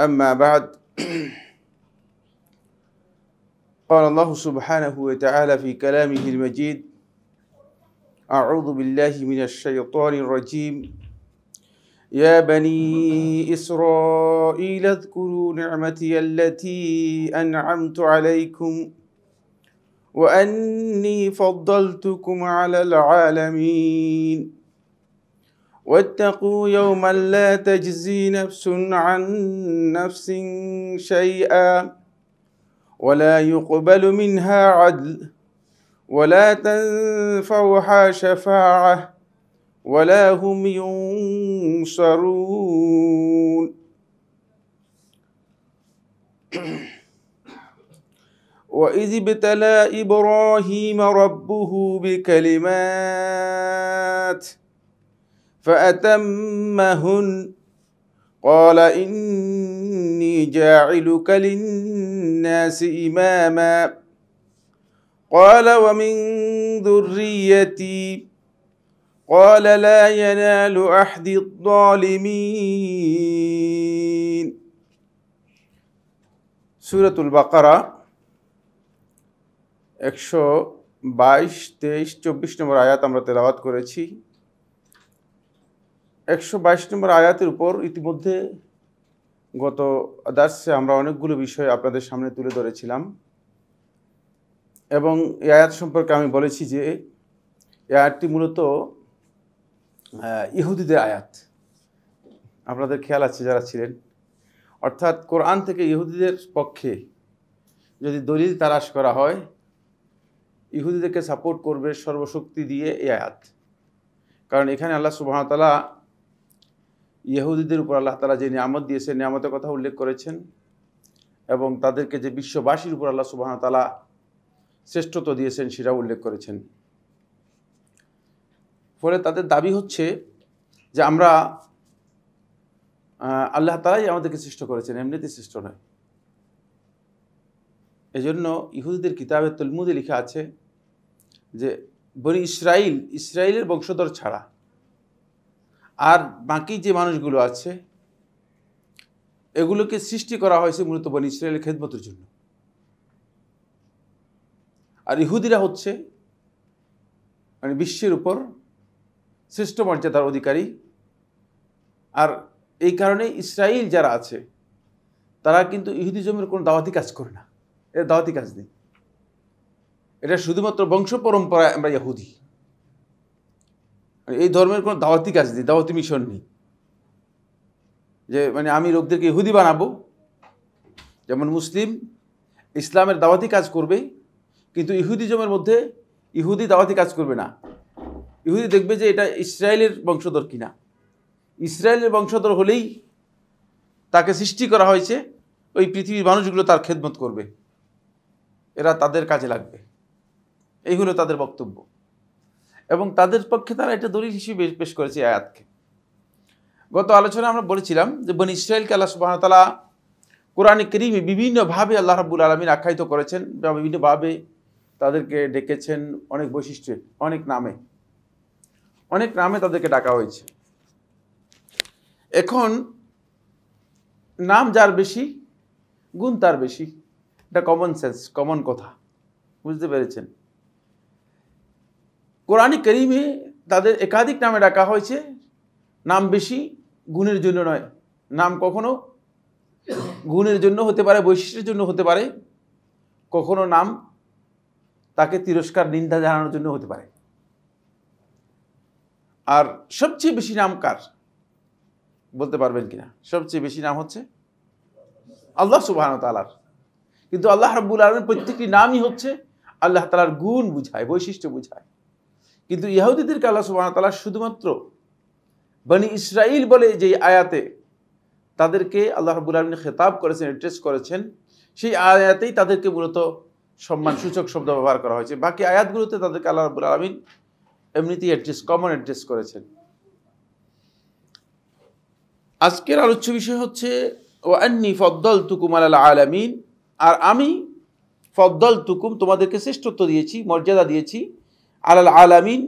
أما بعد قال الله سبحانه وتعالى في كلامه المجيد أعوذ بالله من الشيطان الرجيم يا بني إسرائيل اذكروا نعمتي التي أنعمت عليكم وأني فضلتكم على العالمين واتقوا يوما لا تجزي نفس عن نفس شيئا ولا يقبل منها عدل ولا تنفعها شفاعة ولا هم ينصرون وإذ ابتلى إبراهيم ربه بكلمات ۖ فأتمهن قال إني جاعلك للناس إماما قال ومن ذريتي قال لا ينال أحد الظالمين سورة البقرة اكشو بايش تيش তেইশ চব্বিশ নম্বর امرت আমরা তেলাওয়াত করেছি একশো বাইশ নম্বর আয়াতের উপর ইতিমধ্যে গত দার্সে আমরা অনেকগুলো বিষয় আপনাদের সামনে তুলে ধরেছিলাম এবং এই আয়াত সম্পর্কে আমি বলেছি যে আয়াতটি মূলত ইহুদিদের আয়াত আপনাদের খেয়াল আছে যারা ছিলেন অর্থাৎ কোরআন থেকে ইহুদিদের পক্ষে যদি দলিল তালাশ করা হয় ইহুদিদেরকে সাপোর্ট করবে সর্বশক্তি দিয়ে এই আয়াত কারণ এখানে আল্লাহ সুবাহতালা ইহুদিদের উপর আল্লাহ তালা যে নিয়ামত দিয়েছে নিয়ামতের কথা উল্লেখ করেছেন এবং তাদেরকে যে বিশ্ববাসীর উপর আল্লাহ সুবাহ তালা শ্রেষ্ঠত্ব দিয়েছেন সেটা উল্লেখ করেছেন ফলে তাদের দাবি হচ্ছে যে আমরা আল্লাহ তালাই আমাদেরকে সৃষ্ট করেছেন এমনিতে সৃষ্ট নয় এজন্য ইহুদিদের কিতাবে তলমুদে লেখা আছে যে বনি ইসরায়েল ইসরায়েলের বংশধর ছাড়া আর বাকি যে মানুষগুলো আছে এগুলোকে সৃষ্টি করা হয়েছে মূলত বন ইসরায়েলের খেদমতের জন্য আর ইহুদিরা হচ্ছে মানে বিশ্বের উপর শ্রেষ্ঠ মর্যাদার অধিকারী আর এই কারণে ইসরায়েল যারা আছে তারা কিন্তু ইহুদি জমির কোনো দাওয়াতি কাজ করে না এর দাওয়াতি কাজ নেই এটা শুধুমাত্র বংশ পরম্পরায় আমরা ইহুদি এই ধর্মের কোনো দাওয়াতি কাজ নেই দাওয়াতি মিশন নেই যে মানে আমি লোকদেরকে ইহুদি বানাবো যেমন মুসলিম ইসলামের দাওয়াতি কাজ করবে কিন্তু ইহুদিজমের মধ্যে ইহুদি দাওয়াতি কাজ করবে না ইহুদি দেখবে যে এটা ইসরায়েলের বংশধর কিনা ইসরায়েলের বংশধর হলেই তাকে সৃষ্টি করা হয়েছে ওই পৃথিবীর মানুষগুলো তার খেদমত করবে এরা তাদের কাজে লাগবে এই হলো তাদের বক্তব্য এবং তাদের পক্ষে তারা এটা দলিল হিসেবে পেশ করেছে আয়াতকে গত আলোচনায় আমরা বলেছিলাম যে বন ইসরায়েলকে আল্লাহ সুবাহতালা কোরআনে করিমে বিভিন্নভাবে আল্লাহ রাবুল আলমিন আখ্যায়িত করেছেন বা বিভিন্নভাবে তাদেরকে ডেকেছেন অনেক বৈশিষ্ট্যে অনেক নামে অনেক নামে তাদেরকে ডাকা হয়েছে এখন নাম যার বেশি গুণ তার বেশি এটা কমন সেন্স কমন কথা বুঝতে পেরেছেন কোরআনে করিমে তাদের একাধিক নামে ডাকা হয়েছে নাম বেশি গুণের জন্য নয় নাম কখনো গুণের জন্য হতে পারে বৈশিষ্ট্যের জন্য হতে পারে কখনো নাম তাকে তিরস্কার নিন্দা জানানোর জন্য হতে পারে আর সবচেয়ে বেশি নাম কার বলতে পারবেন কিনা সবচেয়ে বেশি নাম হচ্ছে আল্লাহ সুবাহন তালার কিন্তু আল্লাহ রাব্বুল আলমের প্রত্যেকটি নামই হচ্ছে আল্লাহ তালার গুণ বুঝায় বৈশিষ্ট্য বুঝায় কিন্তু ইহুদিদেরকে আল্লাহ সুবাহ তালা শুধুমাত্র বনি ইসরাইল বলে যে আয়াতে তাদেরকে আল্লাহ রবুল আলমিন খেতাব করেছেন অ্যাড্রেস করেছেন সেই আয়াতেই তাদেরকে মূলত সম্মান সূচক শব্দ ব্যবহার করা হয়েছে বাকি আয়াতগুলোতে তাদেরকে আল্লাহ রবুল আলমিন এমনিতেই অ্যাড্রেস কমন অ্যাড্রেস করেছেন আজকের আলোচ্য বিষয় হচ্ছে ও আন্নি ফদ্দল তুকুম আল আলামিন আর আমি ফদ্দল তুকুম তোমাদেরকে শ্রেষ্ঠত্ব দিয়েছি মর্যাদা দিয়েছি আলাল আলামিন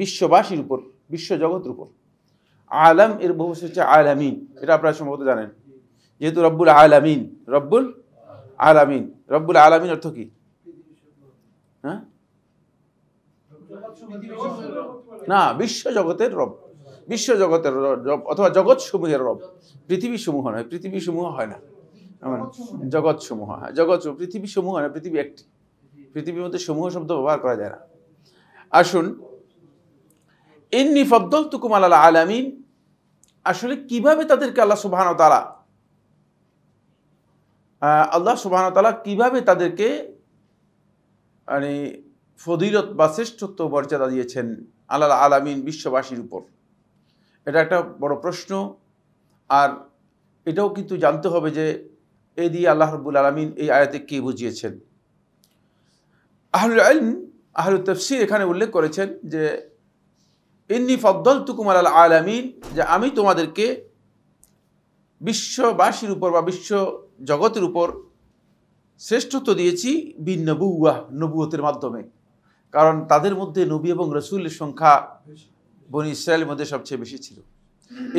বিশ্ববাসীর উপর বিশ্বজগতের উপর আলাম এর বহু হচ্ছে আলামিন এটা আপনারা সম্ভবত জানেন যেহেতু রব্বুল আলামিন রব্বুল আলামিন রব্বুল আলামিন অর্থ কি হ্যাঁ না বিশ্বজগতের রব বিশ্বজগতের রব অথবা জগৎ সমূহের রব পৃথিবী সমূহ নয় পৃথিবী সমূহ হয় না জগৎ সমূহ জগৎ পৃথিবী সমূহ না পৃথিবী একটি পৃথিবীর মধ্যে সমূহ শব্দ ব্যবহার করা যায় না আসুন ইন্নি ফদ্দল তুকুমাল আল্লাহ আলামিন আসলে কিভাবে তাদেরকে আল্লাহ সুবাহান তালা আল্লাহ সুবাহান তালা কিভাবে তাদেরকে মানে ফদিরত বা শ্রেষ্ঠত্ব মর্যাদা দিয়েছেন আল্লাহ আলামিন বিশ্ববাসীর উপর এটা একটা বড় প্রশ্ন আর এটাও কিন্তু জানতে হবে যে এ দিয়ে আল্লাহ রবুল আলমিন এই আয়াতে কে বুঝিয়েছেন আহলুল আহলু তফসির এখানে উল্লেখ করেছেন যে ইন্নি ফদ্দল তুকুমার আল আলামিন যে আমি তোমাদেরকে বিশ্ববাসীর উপর বা বিশ্ব জগতের উপর শ্রেষ্ঠত্ব দিয়েছি বিন নবুয়া নবুয়তের মাধ্যমে কারণ তাদের মধ্যে নবী এবং রসুলের সংখ্যা বনি ইসরায়েলের মধ্যে সবচেয়ে বেশি ছিল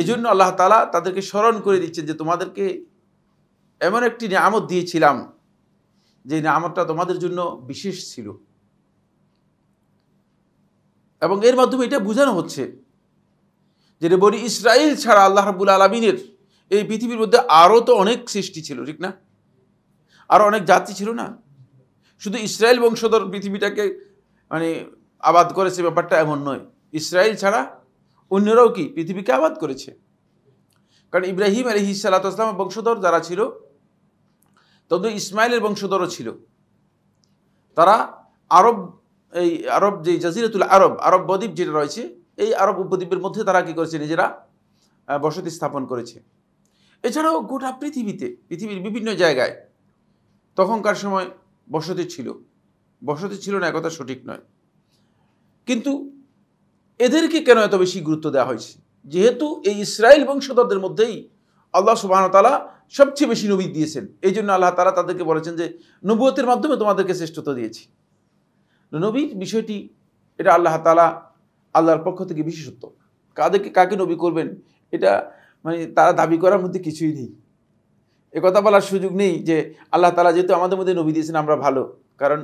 এই জন্য আল্লাহ তালা তাদেরকে স্মরণ করে দিচ্ছেন যে তোমাদেরকে এমন একটি নিয়ামত দিয়েছিলাম যে নিয়ামতটা তোমাদের জন্য বিশেষ ছিল এবং এর মাধ্যমে এটা বোঝানো হচ্ছে যে বনি ইসরায়েল ছাড়া আল্লাহ রাবুল আলমিনের এই পৃথিবীর মধ্যে আরও তো অনেক সৃষ্টি ছিল ঠিক না আরও অনেক জাতি ছিল না শুধু ইসরায়েল বংশধর পৃথিবীটাকে মানে আবাদ করেছে ব্যাপারটা এমন নয় ইসরায়েল ছাড়া অন্যরাও কি পৃথিবীকে আবাদ করেছে কারণ ইব্রাহিম আলী হিসালাতামের বংশধর যারা ছিল তদ ইসমাইলের বংশধরও ছিল তারা আরব এই আরব যে জাজিরাতুল আরব আরব বদ্বীপ যেটা রয়েছে এই আরব উপদ্বীপের মধ্যে তারা কী করেছে নিজেরা বসতি স্থাপন করেছে এছাড়াও গোটা পৃথিবীতে পৃথিবীর বিভিন্ন জায়গায় তখনকার সময় বসতি ছিল বসতি ছিল না একথা সঠিক নয় কিন্তু এদেরকে কেন এত বেশি গুরুত্ব দেওয়া হয়েছে যেহেতু এই ইসরায়েল বংশধরদের মধ্যেই আল্লাহ সুবাহতালা সবচেয়ে বেশি নবী দিয়েছেন এই জন্য আল্লাহ তালা তাদেরকে বলেছেন যে নবুয়তের মাধ্যমে তোমাদেরকে শ্রেষ্ঠত্ব দিয়েছি নবীর বিষয়টি এটা আল্লাহ তালা আল্লাহর পক্ষ থেকে বিশেষত্ব কাদেরকে কাকে নবী করবেন এটা মানে তারা দাবি করার মধ্যে কিছুই নেই এ কথা বলার সুযোগ নেই যে আল্লাহ তালা যেহেতু আমাদের মধ্যে নবী দিয়েছেন আমরা ভালো কারণ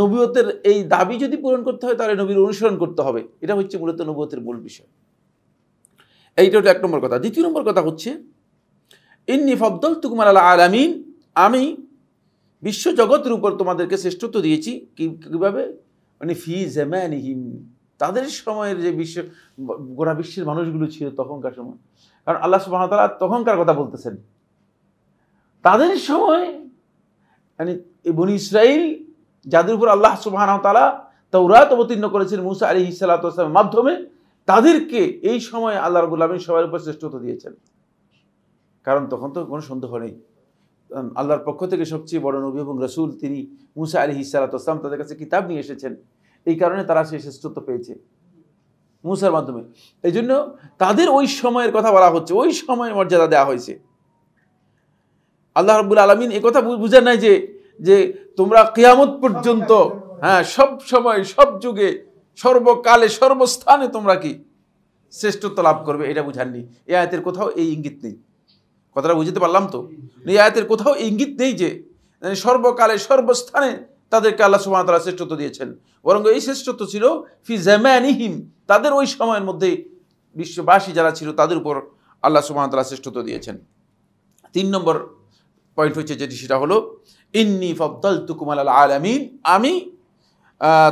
নবীয়তের এই দাবি যদি পূরণ করতে হয় তাহলে নবীর অনুসরণ করতে হবে এটা হচ্ছে মূলত নবীয়তের মূল বিষয় এইটা হচ্ছে এক নম্বর কথা দ্বিতীয় নম্বর কথা হচ্ছে ইন্নি ফব্দল তুকুমার আল্লাহ আলামিন আমি বিশ্বজগতের উপর তোমাদেরকে শ্রেষ্ঠত্ব দিয়েছি কীভাবে মানে ফি হিম তাদের সময়ের যে বিশ্ব গোড়া বিশ্বের মানুষগুলো ছিল তখনকার সময় কারণ আল্লাহ সুবাহতালা তখনকার কথা বলতেছেন তাদের সময় মানে বনি ইসরায়েল যাদের উপর আল্লাহ সুবাহতালা তৌরাত অবতীর্ণ করেছেন মুসা আলী ইসালাতামের মাধ্যমে তাদেরকে এই সময় আল্লাহ রবুল আলমিন সবার উপর শ্রেষ্ঠত্ব দিয়েছেন কারণ তখন তো কোনো সন্দেহ নেই আল্লাহর পক্ষ থেকে সবচেয়ে বড় নবী এবং রসুল তিনি মুসা আলী ইসালাতাম তাদের কাছে কিতাব নিয়ে এসেছেন এই কারণে তারা সেই শ্রেষ্ঠত্ব পেয়েছে মুসার মাধ্যমে এই জন্য তাদের ওই সময়ের কথা বলা হচ্ছে ওই সময়ের মর্যাদা দেওয়া হয়েছে আল্লাহ রব্বুল আলমিন কথা বুঝে নাই যে যে তোমরা কেয়ামত পর্যন্ত হ্যাঁ সব সময় সব যুগে সর্বকালে সর্বস্থানে তোমরা কি শ্রেষ্ঠত্ব লাভ করবে এটা বুঝাননি এ আয়াতের কোথাও এই ইঙ্গিত নেই কথাটা বুঝতে পারলাম তো এই আয়াতের কোথাও ইঙ্গিত নেই যে মানে সর্বকালে সর্বস্থানে তাদেরকে আল্লাহ সুবাহ তালা শ্রেষ্ঠত্ব দিয়েছেন বরং এই শ্রেষ্ঠত্ব ছিল ফি জ্যামানিহিম তাদের ওই সময়ের মধ্যে বিশ্ববাসী যারা ছিল তাদের উপর আল্লাহ সুবাহ তালা শ্রেষ্ঠত্ব দিয়েছেন তিন নম্বর পয়েন্ট হচ্ছে যেটি সেটা হলো ইন্নি ফদ্দল তুকুমাল আল আলামিন আমি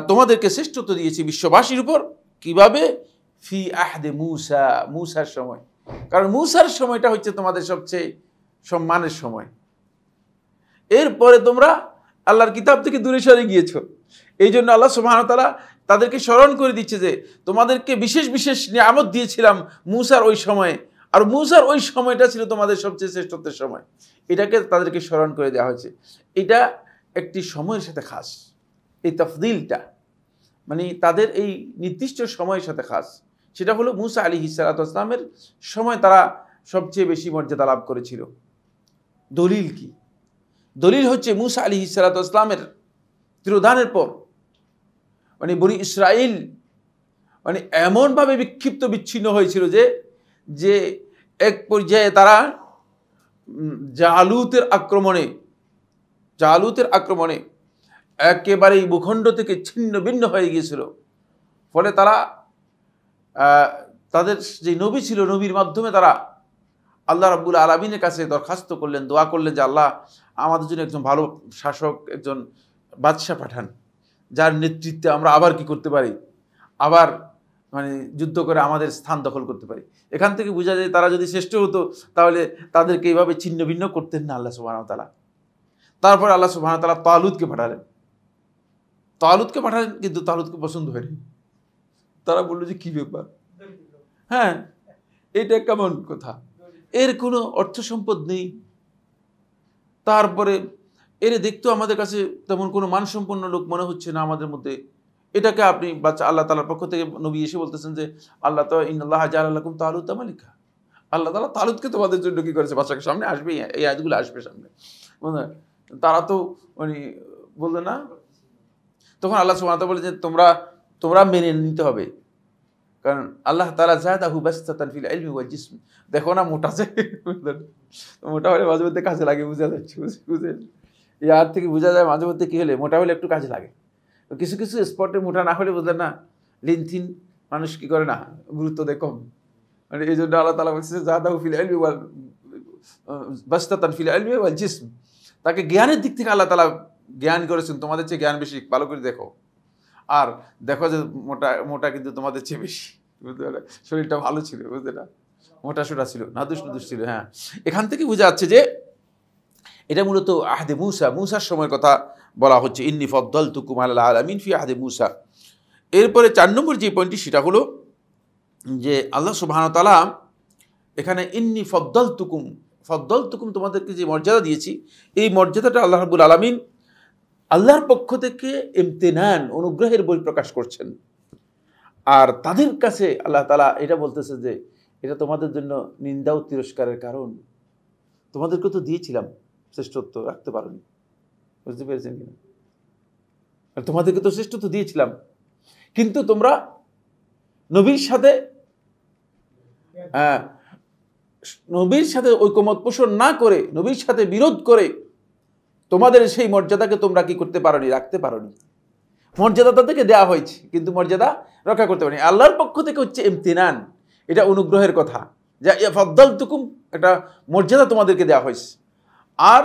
তোমাদেরকে শ্রেষ্ঠত্ব দিয়েছি বিশ্ববাসীর উপর কিভাবে ফি আহদে মুসা মুসার সময় কারণ মুসার সময়টা হচ্ছে তোমাদের সবচেয়ে সম্মানের সময় এরপরে তোমরা আল্লাহর কিতাব থেকে দূরে সরে গিয়েছ এই জন্য আল্লাহ সুবাহতালা তাদেরকে স্মরণ করে দিচ্ছে যে তোমাদেরকে বিশেষ বিশেষ নিয়ামত দিয়েছিলাম মুসার ওই সময়ে আর মুসার ওই সময়টা ছিল তোমাদের সবচেয়ে শ্রেষ্ঠত্বের সময় এটাকে তাদেরকে স্মরণ করে দেওয়া হয়েছে এটা একটি সময়ের সাথে খাস এই তফদিলটা মানে তাদের এই নির্দিষ্ট সময়ের সাথে খাস সেটা হলো মুসা আলী হিসালাতামের সময় তারা সবচেয়ে বেশি মর্যাদা লাভ করেছিল দলিল কি দলিল হচ্ছে মুসা আলী হিসালাতামের তিরোধানের পর মানে বনি ইসরায়েল মানে এমনভাবে বিক্ষিপ্ত বিচ্ছিন্ন হয়েছিল যে যে এক পর্যায়ে তারা জালুতের আক্রমণে জালুতের আক্রমণে একেবারেই ভূখণ্ড থেকে ছিন্ন ভিন্ন হয়ে গিয়েছিল ফলে তারা তাদের যে নবী ছিল নবীর মাধ্যমে তারা আল্লাহ রাবুল আলমিনের কাছে দরখাস্ত করলেন দোয়া করলেন যে আল্লাহ আমাদের জন্য একজন ভালো শাসক একজন বাদশাহ পাঠান যার নেতৃত্বে আমরা আবার কি করতে পারি আবার মানে যুদ্ধ করে আমাদের স্থান দখল করতে পারি এখান থেকে বোঝা যায় তারা যদি শ্রেষ্ঠ হতো তাহলে তাদেরকে এইভাবে ছিন্ন ভিন্ন করতেন না আল্লাহ সুবাহতালা তারপর আল্লাহ সুবাহতালা তালুদকে পাঠালেন তালুদকে পাঠালেন কিন্তু তালুদকে পছন্দ হয়নি তারা বললো যে কি ব্যাপার হ্যাঁ এটা কেমন কথা এর কোনো অর্থ সম্পদ নেই তারপরে এর দেখতেও আমাদের কাছে তেমন কোনো মানসম্পন্ন লোক মনে হচ্ছে না আমাদের মধ্যে এটাকে আপনি বাচ্চা আল্লাহ তালার পক্ষ থেকে নবী এসে বলতেছেন যে আল্লাহ তো ইন্দাল্লাহ জাহ আল্লাহম তাহলুদ তামালিকা আল্লাহ তালা তালুদকে তোমাদের জন্য কী করেছে বাচ্চাকে সামনে আসবে এই আয়াতগুলো আসবে সামনে মানে তারা তো মানে বললেন না তখন আল্লাহ সুমাতা বলে যে তোমরা তোমরা মেনে নিতে হবে কারণ আল্লাহ তালা যা ব্যস্তান ফিল দেখো না মোটা যে মোটা হলে মাঝে মধ্যে কাজে লাগে বোঝা যাচ্ছে বুঝে এই আর থেকে বোঝা যায় মাঝে মধ্যে কী হলে মোটা হলে একটু কাজে লাগে কিছু কিছু স্পটে মোটা না হলে বুঝলেন না লিনথিন মানুষ কী করে না গুরুত্ব দেয় কম মানে এই জন্য আল্লাহ তালা বলছে দাহু ফিল এলমি ওয়াল ব্যস্তান ফিল এলমি ওয়াল জিসম তাকে জ্ঞানের দিক থেকে আল্লাহ তালা জ্ঞান করেছেন তোমাদের চেয়ে জ্ঞান বেশি ভালো করে দেখো আর দেখো যে মোটা মোটা কিন্তু তোমাদের চেয়ে বেশি বুঝতে পারলে শরীরটা ভালো ছিল বুঝতে না মোটা সোটা ছিল নাদুস নুদুস ছিল হ্যাঁ এখান থেকে বোঝা যাচ্ছে যে এটা মূলত আহাদে মূসা মূসার সময়ের কথা বলা হচ্ছে ইন্নি ফদ্দল তুকুম আল্লাহ আলমিন ফি আহাদে মূসা এরপরে চার নম্বর যে পয়েন্টটি সেটা হলো যে আল্লাহ সুবাহতালা এখানে ইন্নি ফদ্দল তুকুম ফদ্দল তুকুম তোমাদেরকে যে মর্যাদা দিয়েছি এই মর্যাদাটা আল্লাহ রাবুল আলমিন আল্লাহর পক্ষ থেকে এমতেনান অনুগ্রহের বই প্রকাশ করছেন আর তাদের কাছে আল্লাহ তালা এটা বলতেছে যে এটা তোমাদের জন্য নিন্দা ও তিরস্কারের কারণ তোমাদেরকে তো দিয়েছিলাম শ্রেষ্ঠত্ব রাখতে পারোনি বুঝতে পেরেছেন কিনা তোমাদেরকে তো শ্রেষ্ঠত্ব দিয়েছিলাম কিন্তু তোমরা নবীর সাথে হ্যাঁ, নবীর সাথে ঐকমত পোষণ না করে নবীর সাথে বিরোধ করে তোমাদের সেই মর্যাদাকে তোমরা কি করতে পারি রাখতে পারি মর্যাদা তাদেরকে দেওয়া হয়েছে কিন্তু মর্যাদা রক্ষা করতে পারি আল্লাহর পক্ষ থেকে হচ্ছে ইমতিনান এটা অনুগ্রহের কথা যা ফদ্দল তুকুম একটা মর্যাদা তোমাদেরকে দেওয়া হয়েছে আর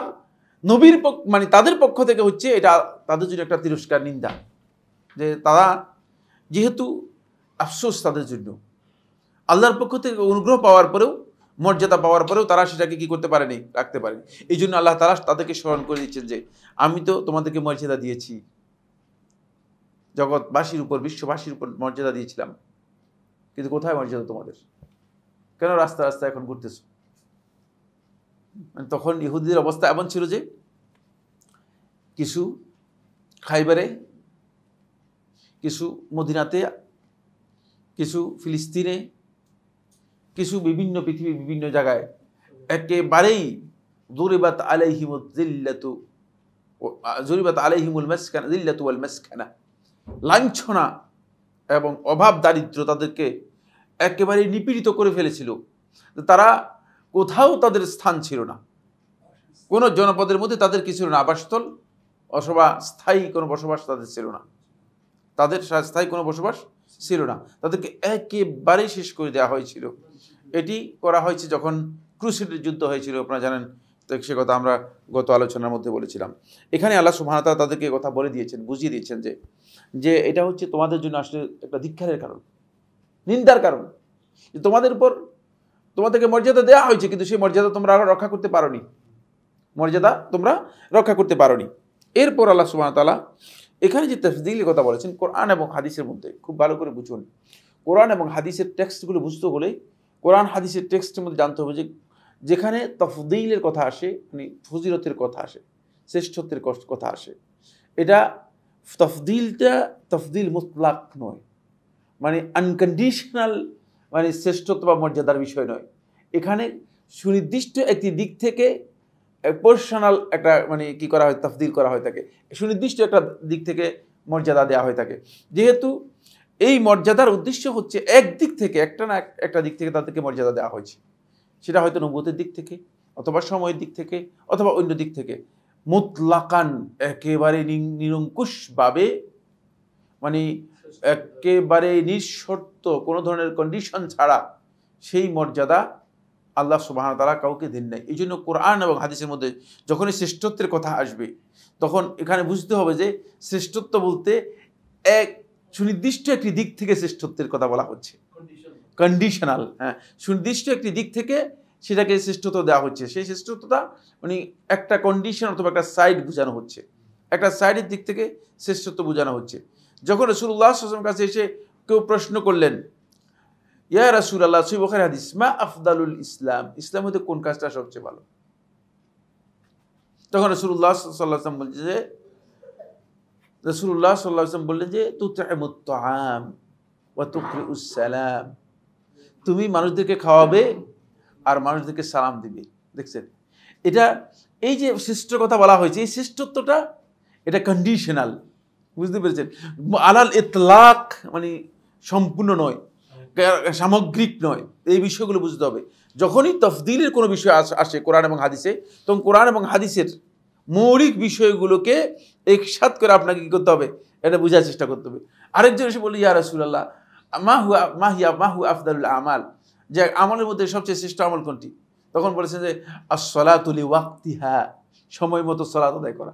নবীর পক্ষ মানে তাদের পক্ষ থেকে হচ্ছে এটা তাদের জন্য একটা তিরস্কার নিন্দা যে তারা যেহেতু আফসোস তাদের জন্য আল্লাহর পক্ষ থেকে অনুগ্রহ পাওয়ার পরেও মর্যাদা পাওয়ার পরেও তারা সেটাকে কি করতে পারেনি রাখতে পারেনি এই জন্য আল্লাহ তারা তাদেরকে স্মরণ করে দিচ্ছেন যে আমি তো তোমাদেরকে মর্যাদা দিয়েছি জগৎবাসীর উপর বিশ্ববাসীর উপর মর্যাদা দিয়েছিলাম কিন্তু কোথায় মর্যাদা তোমাদের কেন রাস্তা রাস্তা এখন ঘুরতেছ মানে তখন ইহুদিদের অবস্থা এমন ছিল যে কিছু খাইবারে কিছু মদিনাতে কিছু ফিলিস্তিনে কিছু বিভিন্ন পৃথিবীর বিভিন্ন জায়গায় একেবারেই জরিবাত আলাইহিমুল জরিবাত আলাইহিমুল মাসখানা জিল্লাতু আল মাসখানা লাঞ্ছনা এবং অভাব দারিদ্র তাদেরকে একেবারে নিপীড়িত করে ফেলেছিল তারা কোথাও তাদের স্থান ছিল না কোনো জনপদের মধ্যে তাদের কিছু না আবাসস্থল অথবা স্থায়ী কোনো বসবাস তাদের ছিল না তাদের স্থায়ী কোনো বসবাস ছিল না তাদেরকে একেবারেই শেষ করে দেওয়া হয়েছিল এটি করা হয়েছে যখন ক্রুশিডের যুদ্ধ হয়েছিল আপনারা জানেন তো সে কথা আমরা গত আলোচনার মধ্যে বলেছিলাম এখানে আল্লাহ সুহানতা তাদেরকে কথা বলে দিয়েছেন বুঝিয়ে দিয়েছেন যে যে এটা হচ্ছে তোমাদের জন্য আসলে একটা ধিক্ষারের কারণ নিন্দার কারণ তোমাদের উপর তোমাদেরকে মর্যাদা দেওয়া হয়েছে কিন্তু সেই মর্যাদা তোমরা রক্ষা করতে পারো মর্যাদা তোমরা রক্ষা করতে নি এরপর আল্লাহ সুবাহতালা এখানে যে তফদিলের কথা বলেছেন কোরআন এবং হাদিসের মধ্যে খুব ভালো করে বুঝুন কোরআন এবং হাদিসের টেক্সটগুলো বুঝতে হলেই কোরআন হাদিসের টেক্সটের মধ্যে জানতে হবে যে যেখানে তফদিলের কথা আসে মানে ফজিরতের কথা আসে শ্রেষ্ঠত্বের কথা আসে এটা তফদিলটা তফদিল মুতলাক নয় মানে আনকন্ডিশনাল মানে শ্রেষ্ঠত্ব বা মর্যাদার বিষয় নয় এখানে সুনির্দিষ্ট একটি দিক থেকে পার্সোনাল একটা মানে কি করা হয় তফদিল করা হয়ে থাকে সুনির্দিষ্ট একটা দিক থেকে মর্যাদা দেওয়া হয়ে থাকে যেহেতু এই মর্যাদার উদ্দেশ্য হচ্ছে একদিক থেকে একটা না একটা দিক থেকে তাদেরকে মর্যাদা দেওয়া হয়েছে সেটা হয়তো নবতের দিক থেকে অথবা সময়ের দিক থেকে অথবা অন্য দিক থেকে মুতলাকান একেবারে নিরঙ্কুশভাবে মানে একেবারে নিঃশর্ত কোনো ধরনের কন্ডিশন ছাড়া সেই মর্যাদা আল্লাহ সুবাহ তারা কাউকে দিন নেয় এই জন্য কোরআন এবং হাদিসের মধ্যে যখনই শ্রেষ্ঠত্বের কথা আসবে তখন এখানে বুঝতে হবে যে শ্রেষ্ঠত্ব বলতে এক সুনির্দিষ্ট একটি দিক থেকে শ্রেষ্ঠত্বের কথা বলা হচ্ছে কন্ডিশনাল হ্যাঁ সুনির্দিষ্ট একটি দিক থেকে সেটাকে শ্রেষ্ঠত্ব দেওয়া হচ্ছে সেই শ্রেষ্ঠত্বটা উনি একটা কন্ডিশন অথবা একটা সাইড বোঝানো হচ্ছে একটা সাইডের দিক থেকে শ্রেষ্ঠত্ব বোঝানো হচ্ছে যখন রসুল্লাহ আসলামের কাছে এসে কেউ প্রশ্ন করলেন ইয়া রাসুল আল্লাহ সুইবখার হাদিস মা আফদালুল ইসলাম ইসলাম হতে কোন কাজটা সবচেয়ে ভালো তখন রসুল্লাহ সাল্লাহ বলছে যে রসুল্লাহ সাল্লাহাম বললেন যে তু তাম বা তুকরি উসালাম তুমি মানুষদেরকে খাওয়াবে আর মানুষদেরকে সালাম দিবে দেখছেন এটা এই যে শ্রেষ্ঠ কথা বলা হয়েছে এই শ্রেষ্ঠত্বটা এটা কন্ডিশনাল বুঝতে পেরেছেন আলাল এতলাক মানে সম্পূর্ণ নয় সামগ্রিক নয় এই বিষয়গুলো বুঝতে হবে যখনই তফদিলের কোনো বিষয় আসে কোরআন এবং হাদিসে তখন কোরআন এবং হাদিসের মৌলিক বিষয়গুলোকে একসাথ করে আপনাকে কী করতে হবে এটা বোঝার চেষ্টা করতে হবে আরেকজন এসে বলি ইয়া রসুল্লাহ মা মাহিয়া মাহু হিয়া আমাল যে আমলের মধ্যে সবচেয়ে শ্রেষ্ঠ আমল কোনটি তখন বলেছেন যে ওয়াক্তি হ্যাঁ সময় মতো সলাত আদায় করা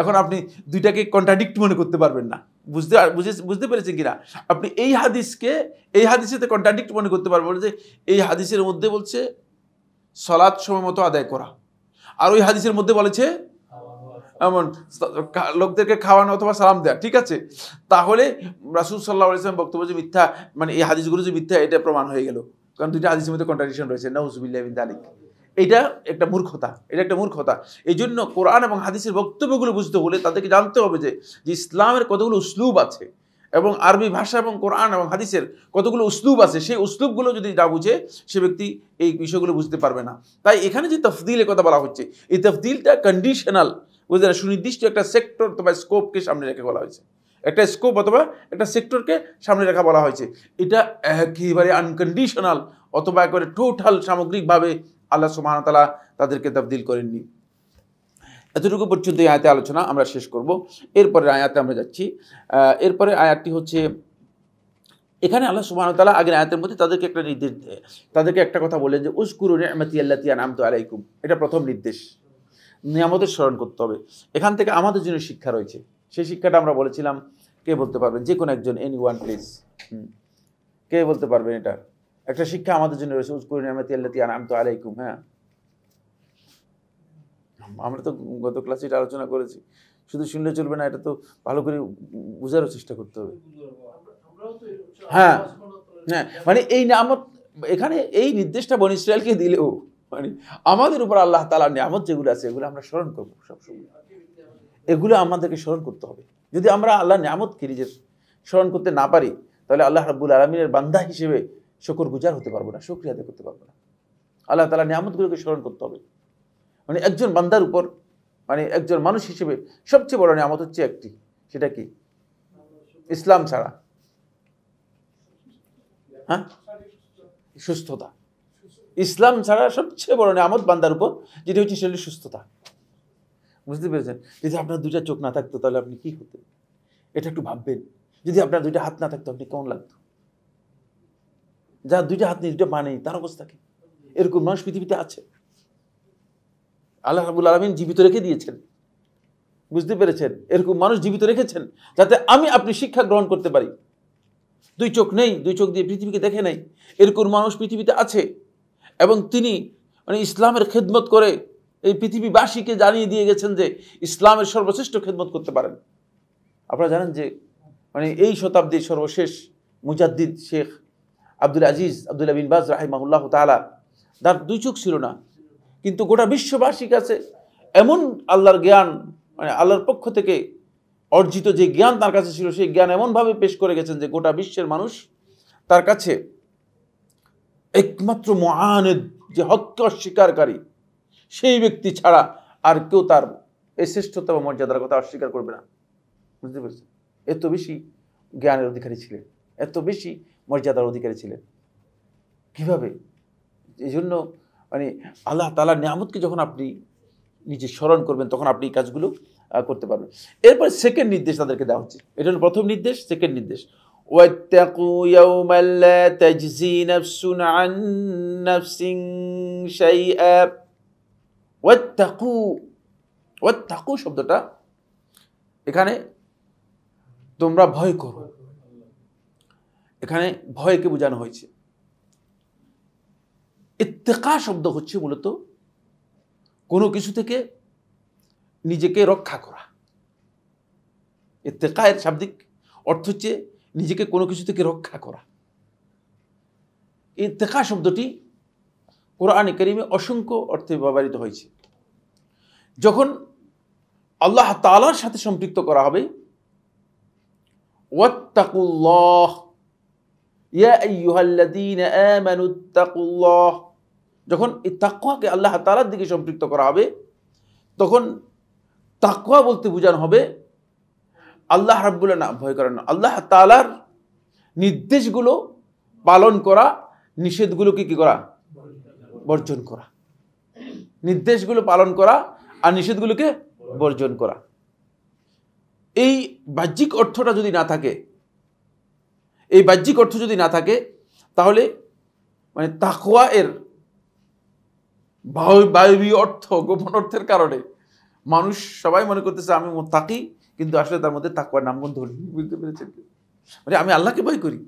এখন আপনি দুইটাকে কন্ট্রাডিক্ট মনে করতে পারবেন না বুঝতে বুঝে বুঝতে পেরেছেন কিনা আপনি এই হাদিসকে এই হাদিসেতে কন্ট্রাডিক্ট মনে করতে পারবেন যে এই হাদিসের মধ্যে বলছে সলাৎ সময় মতো আদায় করা আর ওই হাদিসের মধ্যে বলেছে এমন লোকদেরকে খাওয়ানো অথবা সালাম দেওয়া ঠিক আছে তাহলে রাসুল সাল্লাহ ইসলাম বক্তব্য যে মিথ্যা মানে এই হাদিসগুলো যে মিথ্যা এটা প্রমাণ হয়ে গেল কারণ দুইটা হাদিসের মধ্যে কন্ট্রাডিকশন রয়েছে নাউজবিল্লাহ বিন দালিক এটা একটা মূর্খতা এটা একটা মূর্খতা এই জন্য কোরআন এবং হাদিসের বক্তব্যগুলো বুঝতে হলে তাদেরকে জানতে হবে যে ইসলামের কতগুলো উসলুব আছে এবং আরবি ভাষা এবং কোরআন এবং হাদিসের কতগুলো উসলুব আছে সেই উসলুবগুলো যদি যা বুঝে সে ব্যক্তি এই বিষয়গুলো বুঝতে পারবে না তাই এখানে যে তফদিলের কথা বলা হচ্ছে এই তফদিলটা কন্ডিশনাল ওদের সুনির্দিষ্ট একটা সেক্টর অথবা স্কোপকে সামনে রেখে বলা হয়েছে একটা স্কোপ অথবা একটা সেক্টরকে সামনে রাখা বলা হয়েছে এটা একেবারে আনকন্ডিশনাল অথবা একেবারে টোটাল সামগ্রিকভাবে আল্লাহ সুবাহতালা তাদেরকে তাবদিল করেননি এতটুকু পর্যন্ত এই আয়াতে আলোচনা আমরা শেষ করব এরপরে আয়াতে আমরা যাচ্ছি এরপরে আয়াতটি হচ্ছে এখানে আল্লাহ সুবাহতালা আগের আয়াতের মধ্যে তাদেরকে একটা নির্দেশ তাদেরকে একটা কথা বলেন যে উস্কুরু নেমতি আল্লাহ তিয়ান আমতো আলাইকুম এটা প্রথম নির্দেশ নিয়ামতের স্মরণ করতে হবে এখান থেকে আমাদের জন্য শিক্ষা রয়েছে সেই শিক্ষাটা আমরা বলেছিলাম কে বলতে পারবেন যে কোনো একজন এনি ওয়ান প্লেস কে বলতে পারবেন এটা একটা শিক্ষা আমাদের জন্য রয়েছে উজকুর নিয়ামতি আল্লাহ তিয়ান আম তো আলাইকুম হ্যাঁ আমরা তো গত ক্লাসে এটা আলোচনা করেছি শুধু শুনলে চলবে না এটা তো ভালো করে বোঝারও চেষ্টা করতে হবে হ্যাঁ হ্যাঁ মানে এই নামত এখানে এই নির্দেশটা বন ইসরায়েলকে দিলেও মানে আমাদের উপর আল্লাহ তালা নিয়ামত যেগুলো আছে এগুলো আমরা স্মরণ করবো সবসময় এগুলো আমাদেরকে স্মরণ করতে হবে যদি আমরা আল্লাহ নিয়ামতকে নিজের স্মরণ করতে না পারি তাহলে আল্লাহ রাবুল আলমিনের বান্ধা হিসেবে শকর গুজার হতে পারবো না শক্রিয়া আদায় করতে পারবো না আল্লাহ তালা নিয়ামতগুলোকে স্মরণ করতে হবে মানে একজন বান্দার উপর মানে একজন মানুষ হিসেবে সবচেয়ে বড় নিয়ামত হচ্ছে একটি সেটা কি ইসলাম ছাড়া হ্যাঁ সুস্থতা ইসলাম ছাড়া সবচেয়ে বড় নিয়ামত বান্দার উপর যেটি হচ্ছে শরীর সুস্থতা বুঝতে পেরেছেন যদি আপনার দুইটা চোখ না থাকতো তাহলে আপনি কী হতেন এটা একটু ভাববেন যদি আপনার দুইটা হাত না থাকতো আপনি কেমন লাগতো যার দুইটা হাত নেই দুইটা পা তার অবস্থা কি এরকম মানুষ পৃথিবীতে আছে আল্লাহ রাবুল আলমিন জীবিত রেখে দিয়েছেন বুঝতে পেরেছেন এরকম মানুষ জীবিত রেখেছেন যাতে আমি আপনি শিক্ষা গ্রহণ করতে পারি দুই চোখ নেই দুই চোখ দিয়ে পৃথিবীকে দেখে নেই এরকম মানুষ পৃথিবীতে আছে এবং তিনি মানে ইসলামের খেদমত করে এই পৃথিবীবাসীকে জানিয়ে দিয়ে গেছেন যে ইসলামের সর্বশ্রেষ্ঠ খেদমত করতে পারেন আপনারা জানেন যে মানে এই শতাব্দীর সর্বশেষ মুজাদ্দিদ শেখ আব্দুল আজিজ আবদুল্লা বিন বাজ রাহিমাহুল্লাহ তালা তার দুই চোখ ছিল না কিন্তু গোটা বিশ্ববাসীর কাছে এমন আল্লাহর জ্ঞান মানে আল্লাহর পক্ষ থেকে অর্জিত যে জ্ঞান তার কাছে ছিল সেই জ্ঞান এমনভাবে পেশ করে গেছেন যে গোটা বিশ্বের মানুষ তার কাছে একমাত্র মহানের যে হত্যার স্বীকারকারী সেই ব্যক্তি ছাড়া আর কেউ তার এই শ্রেষ্ঠতা বা মর্যাদার কথা অস্বীকার করবে না বুঝতে পেরেছেন এত বেশি জ্ঞানের অধিকারী ছিলেন এত বেশি মর্যাদার অধিকারী ছিলেন কিভাবে এই জন্য মানে আল্লাহ তালার নিয়ামতকে যখন আপনি নিজে স্মরণ করবেন তখন আপনি এই কাজগুলো করতে পারবেন এরপর সেকেন্ড নির্দেশ তাদেরকে দেওয়া হচ্ছে এটা হল প্রথম নির্দেশ সেকেন্ড নির্দেশ واتقوا يوما لا تجزي نفس عن نفس شيئا ওয়াত্তাকু ওয়াত্তাকু শব্দটা এখানে তোমরা ভয় করো এখানে ভয়কে বোঝানো হয়েছে ইত্তেকা শব্দ হচ্ছে মূলত কোনো কিছু থেকে নিজেকে রক্ষা করা এর শাব্দিক অর্থ হচ্ছে নিজেকে কোনো কিছু থেকে রক্ষা করা ইন্তেকা শব্দটি কোরআনে করিমে অসংখ্য অর্থে ব্যবহৃত হয়েছে যখন আল্লাহ তালার সাথে সম্পৃক্ত করা হবে যখন এই তাকুয়াকে আল্লাহ তালার দিকে সম্পৃক্ত করা হবে তখন তাকুয়া বলতে বোঝানো হবে আল্লাহ রাব্বুল্লাহ না ভয় করেন না আল্লাহ তালার নির্দেশগুলো পালন করা নিষেধগুলোকে কী করা বর্জন করা নির্দেশগুলো পালন করা আর নিষেধগুলোকে বর্জন করা এই বাহ্যিক অর্থটা যদি না থাকে এই বাহ্যিক অর্থ যদি না থাকে তাহলে মানে তাকোয়া এর বায়বীয় অর্থ গোপন অর্থের কারণে মানুষ সবাই মনে করতেছে আমি তাকি কিন্তু আসলে তার মধ্যে তাকুয়ার নামগন্ধ হল বুঝতে পেরেছেন মানে আমি আল্লাহকে ভয় করি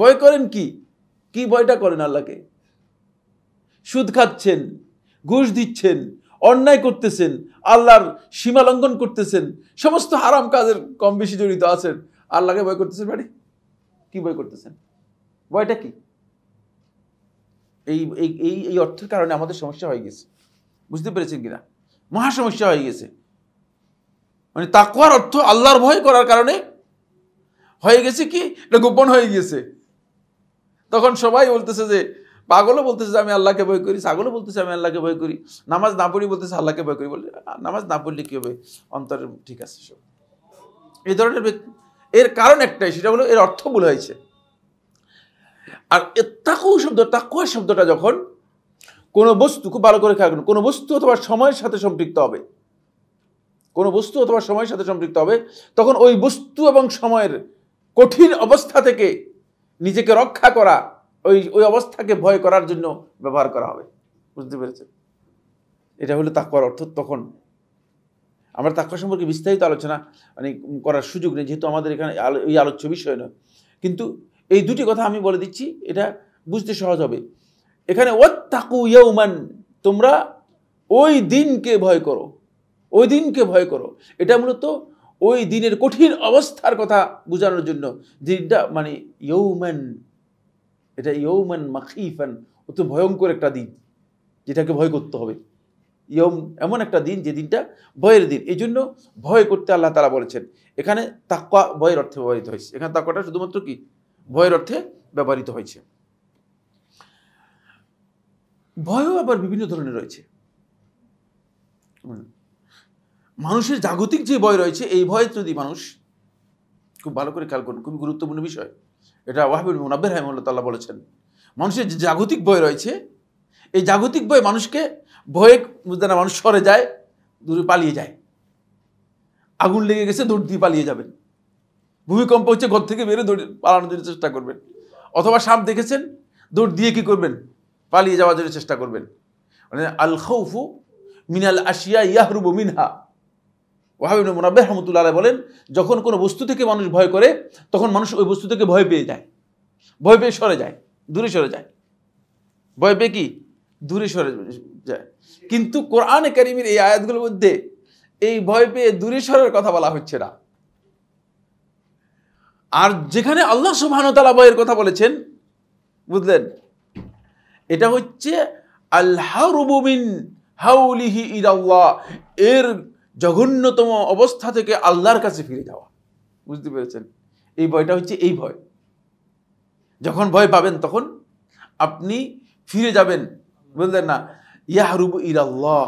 ভয় করেন কি কি ভয়টা করেন আল্লাহকে সুদ খাচ্ছেন ঘুষ দিচ্ছেন অন্যায় করতেছেন আল্লাহর সীমা লঙ্ঘন করতেছেন সমস্ত হারাম কাজের কম বেশি জড়িত আছেন আল্লাহকে ভয় করতেছেন বাড়ি কি ভয় করতেছেন ভয়টা কি এই এই এই অর্থের কারণে আমাদের সমস্যা হয়ে গেছে বুঝতে পেরেছেন কিনা মহা সমস্যা হয়ে গেছে মানে তাকুয়ার অর্থ আল্লাহর ভয় করার কারণে হয়ে গেছে কি এটা গোপন হয়ে গিয়েছে তখন সবাই বলতেছে যে পাগলও বলতেছে আমি আল্লাহকে ভয় করি ছাগলও বলতেছে আমি আল্লাহকে ভয় করি নামাজ না পড়ি বলতেছে আল্লাহকে ভয় করি বলে নামাজ না পড়লে কী হবে অন্তরের ঠিক আছে সব এই ধরনের ব্যক্তি এর কারণ একটাই সেটা হলো এর অর্থ ভুল হয়েছে আর তাকু শব্দ তাকুয়া শব্দটা যখন কোনো বস্তু খুব ভালো করে খেয়াল কোনো বস্তু অথবা সময়ের সাথে সম্পৃক্ত হবে কোনো বস্তু অথবা সময়ের সাথে সম্পৃক্ত হবে তখন ওই বস্তু এবং সময়ের কঠিন অবস্থা থেকে নিজেকে রক্ষা করা ওই ওই অবস্থাকে ভয় করার জন্য ব্যবহার করা হবে বুঝতে পেরেছেন এটা হলো তাকুয়ার অর্থ তখন আমরা তাকুয়া সম্পর্কে বিস্তারিত আলোচনা মানে করার সুযোগ নেই যেহেতু আমাদের এখানে এই আলোচ্য বিষয় নয় কিন্তু এই দুটি কথা আমি বলে দিচ্ছি এটা বুঝতে সহজ হবে এখানে তাকু ইয়ৌমান তোমরা ওই দিনকে ভয় করো ওই দিনকে ভয় করো এটা মূলত ওই দিনের কঠিন অবস্থার কথা বোঝানোর জন্য দিনটা মানে ইউম্যান এটা ইউম্যান মাখিফান অত ভয়ঙ্কর একটা দিন যেটাকে ভয় করতে হবে ইয়ম এমন একটা দিন যে দিনটা ভয়ের দিন এই জন্য ভয় করতে আল্লাহ তারা বলেছেন এখানে তাক্কা ভয়ের অর্থে ব্যবহৃত হয়েছে এখানে তাক্কাটা শুধুমাত্র কি ভয়ের অর্থে ব্যবহৃত হয়েছে ভয়ও আবার বিভিন্ন ধরনের রয়েছে মানুষের জাগতিক যে ভয় রয়েছে এই ভয়ে যদি মানুষ খুব ভালো করে খেয়াল করুন খুবই গুরুত্বপূর্ণ বিষয় এটা ওয়াহাবুল মুনাব্বের রহমুল্লা তাল্লাহ বলেছেন মানুষের যে জাগতিক ভয় রয়েছে এই জাগতিক ভয় মানুষকে ভয়ে না মানুষ সরে যায় দূরে পালিয়ে যায় আগুন লেগে গেছে দৌড় দিয়ে পালিয়ে যাবেন ভূমিকম্প হচ্ছে ঘর থেকে বেরো দৌড়ে পালানোর জন্য চেষ্টা করবেন অথবা সাপ দেখেছেন দৌড় দিয়ে কি করবেন পালিয়ে যাওয়ার জন্য চেষ্টা করবেন মানে আল খৌফু মিনাল আশিয়া ইয়াহরুব মিনহা ওয়াহাবিন মোনাব্বে রহমতুল্লাহ বলেন যখন কোনো বস্তু থেকে মানুষ ভয় করে তখন মানুষ ওই বস্তু থেকে ভয় পেয়ে যায় ভয় পেয়ে সরে যায় দূরে সরে যায় ভয় পেয়ে কি দূরে সরে যায় কিন্তু কোরআনে একাডেমির এই আয়াতগুলোর মধ্যে এই ভয় পেয়ে দূরে সরের কথা বলা হচ্ছে না আর যেখানে আল্লাহ সুবাহানতালা ভয়ের কথা বলেছেন বুঝলেন এটা হচ্ছে আল্লাহ রুবুমিন হাউলিহি ইদাল্লাহ এর জঘন্যতম অবস্থা থেকে আল্লাহর কাছে ফিরে যাওয়া বুঝতে পেরেছেন এই ভয়টা হচ্ছে এই ভয় যখন ভয় পাবেন তখন আপনি ফিরে যাবেন বুঝলেন না ইয়াহরুবু ইরাল্লাহ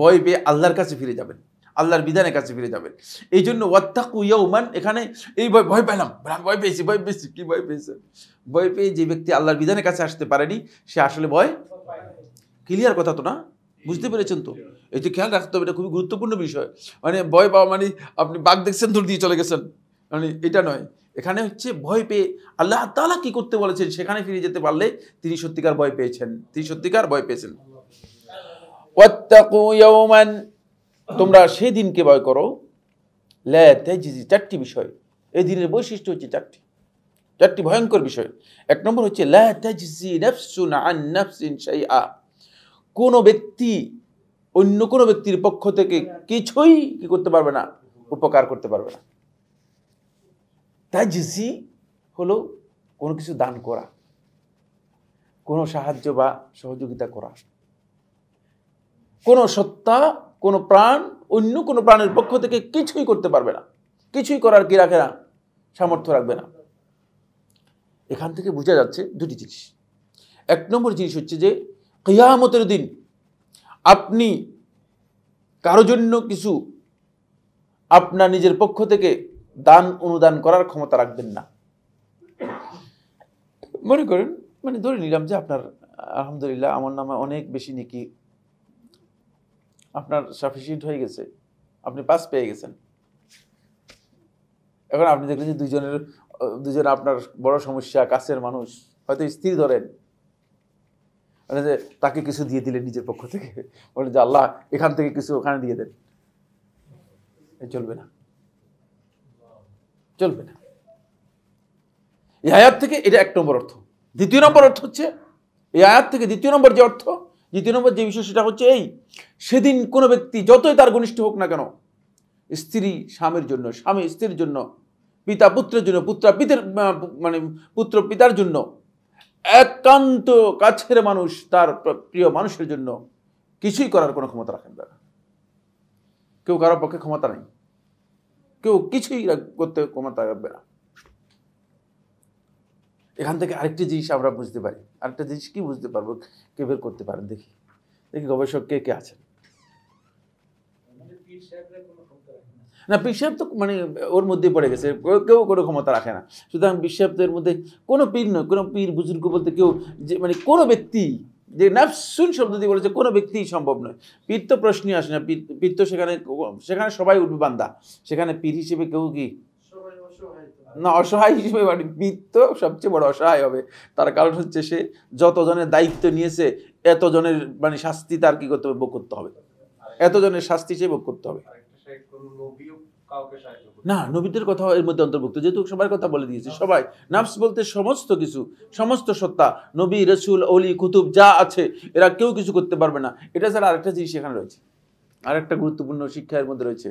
ভয় পেয়ে আল্লাহর কাছে ফিরে যাবেন আল্লাহর বিধানের কাছে ফিরে যাবেন এই জন্য ওয়াত্তাকু ইয়ৌমান এখানে এই ভয় ভয় পেলাম ভয় পেয়েছি ভয় পেয়েছি কি ভয় পেয়েছে ভয় পেয়ে যে ব্যক্তি আল্লাহর বিধানের কাছে আসতে পারেনি সে আসলে ভয় ক্লিয়ার কথা তো না বুঝতে পেরেছেন তো এতে খেয়াল রাখতে হবে এটা খুবই গুরুত্বপূর্ণ বিষয় মানে ভয় পাওয়া মানে আপনি বাঘ দেখছেন দূর দিয়ে চলে গেছেন মানে এটা নয় এখানে হচ্ছে ভয় পেয়ে আল্লাহ তালা কি করতে বলেছেন সেখানে ফিরে যেতে পারলে তিনি সত্যিকার ভয় পেয়েছেন তিনি সত্যিকার ভয় পেয়েছেন তোমরা সেই দিনকে ভয় করো চারটি বিষয় এই দিনের বৈশিষ্ট্য হচ্ছে চারটি চারটি ভয়ঙ্কর বিষয় এক নম্বর হচ্ছে কোনো ব্যক্তি অন্য কোনো ব্যক্তির পক্ষ থেকে কিছুই কি করতে পারবে না উপকার করতে পারবে না তাই জিসি হলো কোনো কিছু দান করা কোনো সাহায্য বা সহযোগিতা করা কোনো সত্তা কোনো প্রাণ অন্য কোনো প্রাণের পক্ষ থেকে কিছুই করতে পারবে না কিছুই করার কি রাখে না সামর্থ্য রাখবে না এখান থেকে বোঝা যাচ্ছে দুটি জিনিস এক নম্বর জিনিস হচ্ছে যে কিয়ামতের দিন আপনি কারো জন্য কিছু আপনার নিজের পক্ষ থেকে দান অনুদান করার ক্ষমতা রাখবেন না মনে করেন মানে ধরে নিলাম যে আপনার আলহামদুলিল্লাহ আমার নামে অনেক বেশি নেকি আপনার সাফিসিয়েন্ট হয়ে গেছে আপনি পাস পেয়ে গেছেন এখন আপনি দেখলেন যে দুজনের দুজন আপনার বড় সমস্যা কাছের মানুষ হয়তো স্ত্রী ধরেন মানে যে তাকে কিছু দিয়ে দিলে নিজের পক্ষ থেকে বলে যে আল্লাহ এখান থেকে কিছু ওখানে দিয়ে দেন চলবে না চলবে না এই আয়াত থেকে এটা এক নম্বর অর্থ দ্বিতীয় নম্বর অর্থ হচ্ছে এই আয়াত থেকে দ্বিতীয় নম্বর যে অর্থ দ্বিতীয় নম্বর যে বিষয় সেটা হচ্ছে এই সেদিন কোনো ব্যক্তি যতই তার ঘনিষ্ঠ হোক না কেন স্ত্রী স্বামীর জন্য স্বামী স্ত্রীর জন্য পিতা পুত্রের জন্য পুত্র পিতার মানে পুত্র পিতার জন্য একান্ত কাছের মানুষ তার প্রিয় মানুষের জন্য কিছুই করার কোনো ক্ষমতা রাখেন তারা কেউ কারোর পক্ষে ক্ষমতা নেই কেউ কিছুই করতে ক্ষমতা রাখবে না এখান থেকে আরেকটি জিনিস আমরা বুঝতে পারি আরেকটা জিনিস কি বুঝতে পারবো কে বের করতে পারেন দেখি দেখি গবেষক কে কে আছেন না বিশ্বাপ তো মানে ওর মধ্যে পড়ে গেছে কেউ কোনো ক্ষমতা রাখে না সুতরাং বিশ্বাপ তো এর মধ্যে কোনো পীর নয় কোনো পীর বুজুর্গ বলতে কেউ যে মানে কোনো ব্যক্তি যে নাফসুন শব্দ দিয়ে বলেছে কোনো ব্যক্তিই সম্ভব নয় পীর তো প্রশ্নই আসে না পীর তো সেখানে সেখানে সবাই উঠবে বান্দা সেখানে পীর হিসেবে কেউ কি না অসহায় হিসেবে মানে পীর তো সবচেয়ে বড় অসহায় হবে তার কারণ হচ্ছে সে যতজনের দায়িত্ব নিয়েছে এতজনের মানে শাস্তি তার কি করতে হবে ভোগ করতে হবে এতজনের শাস্তি সে ভোগ করতে হবে না নবীদের কথা এর মধ্যে অন্তর্ভুক্ত যেহেতু সবার কথা বলে দিয়েছে সবাই নাফস বলতে সমস্ত কিছু সমস্ত সত্তা নবী রসুল অলি কুতুব যা আছে এরা কেউ কিছু করতে পারবে না এটা ছাড়া আরেকটা জিনিস এখানে রয়েছে আরেকটা গুরুত্বপূর্ণ শিক্ষা এর মধ্যে রয়েছে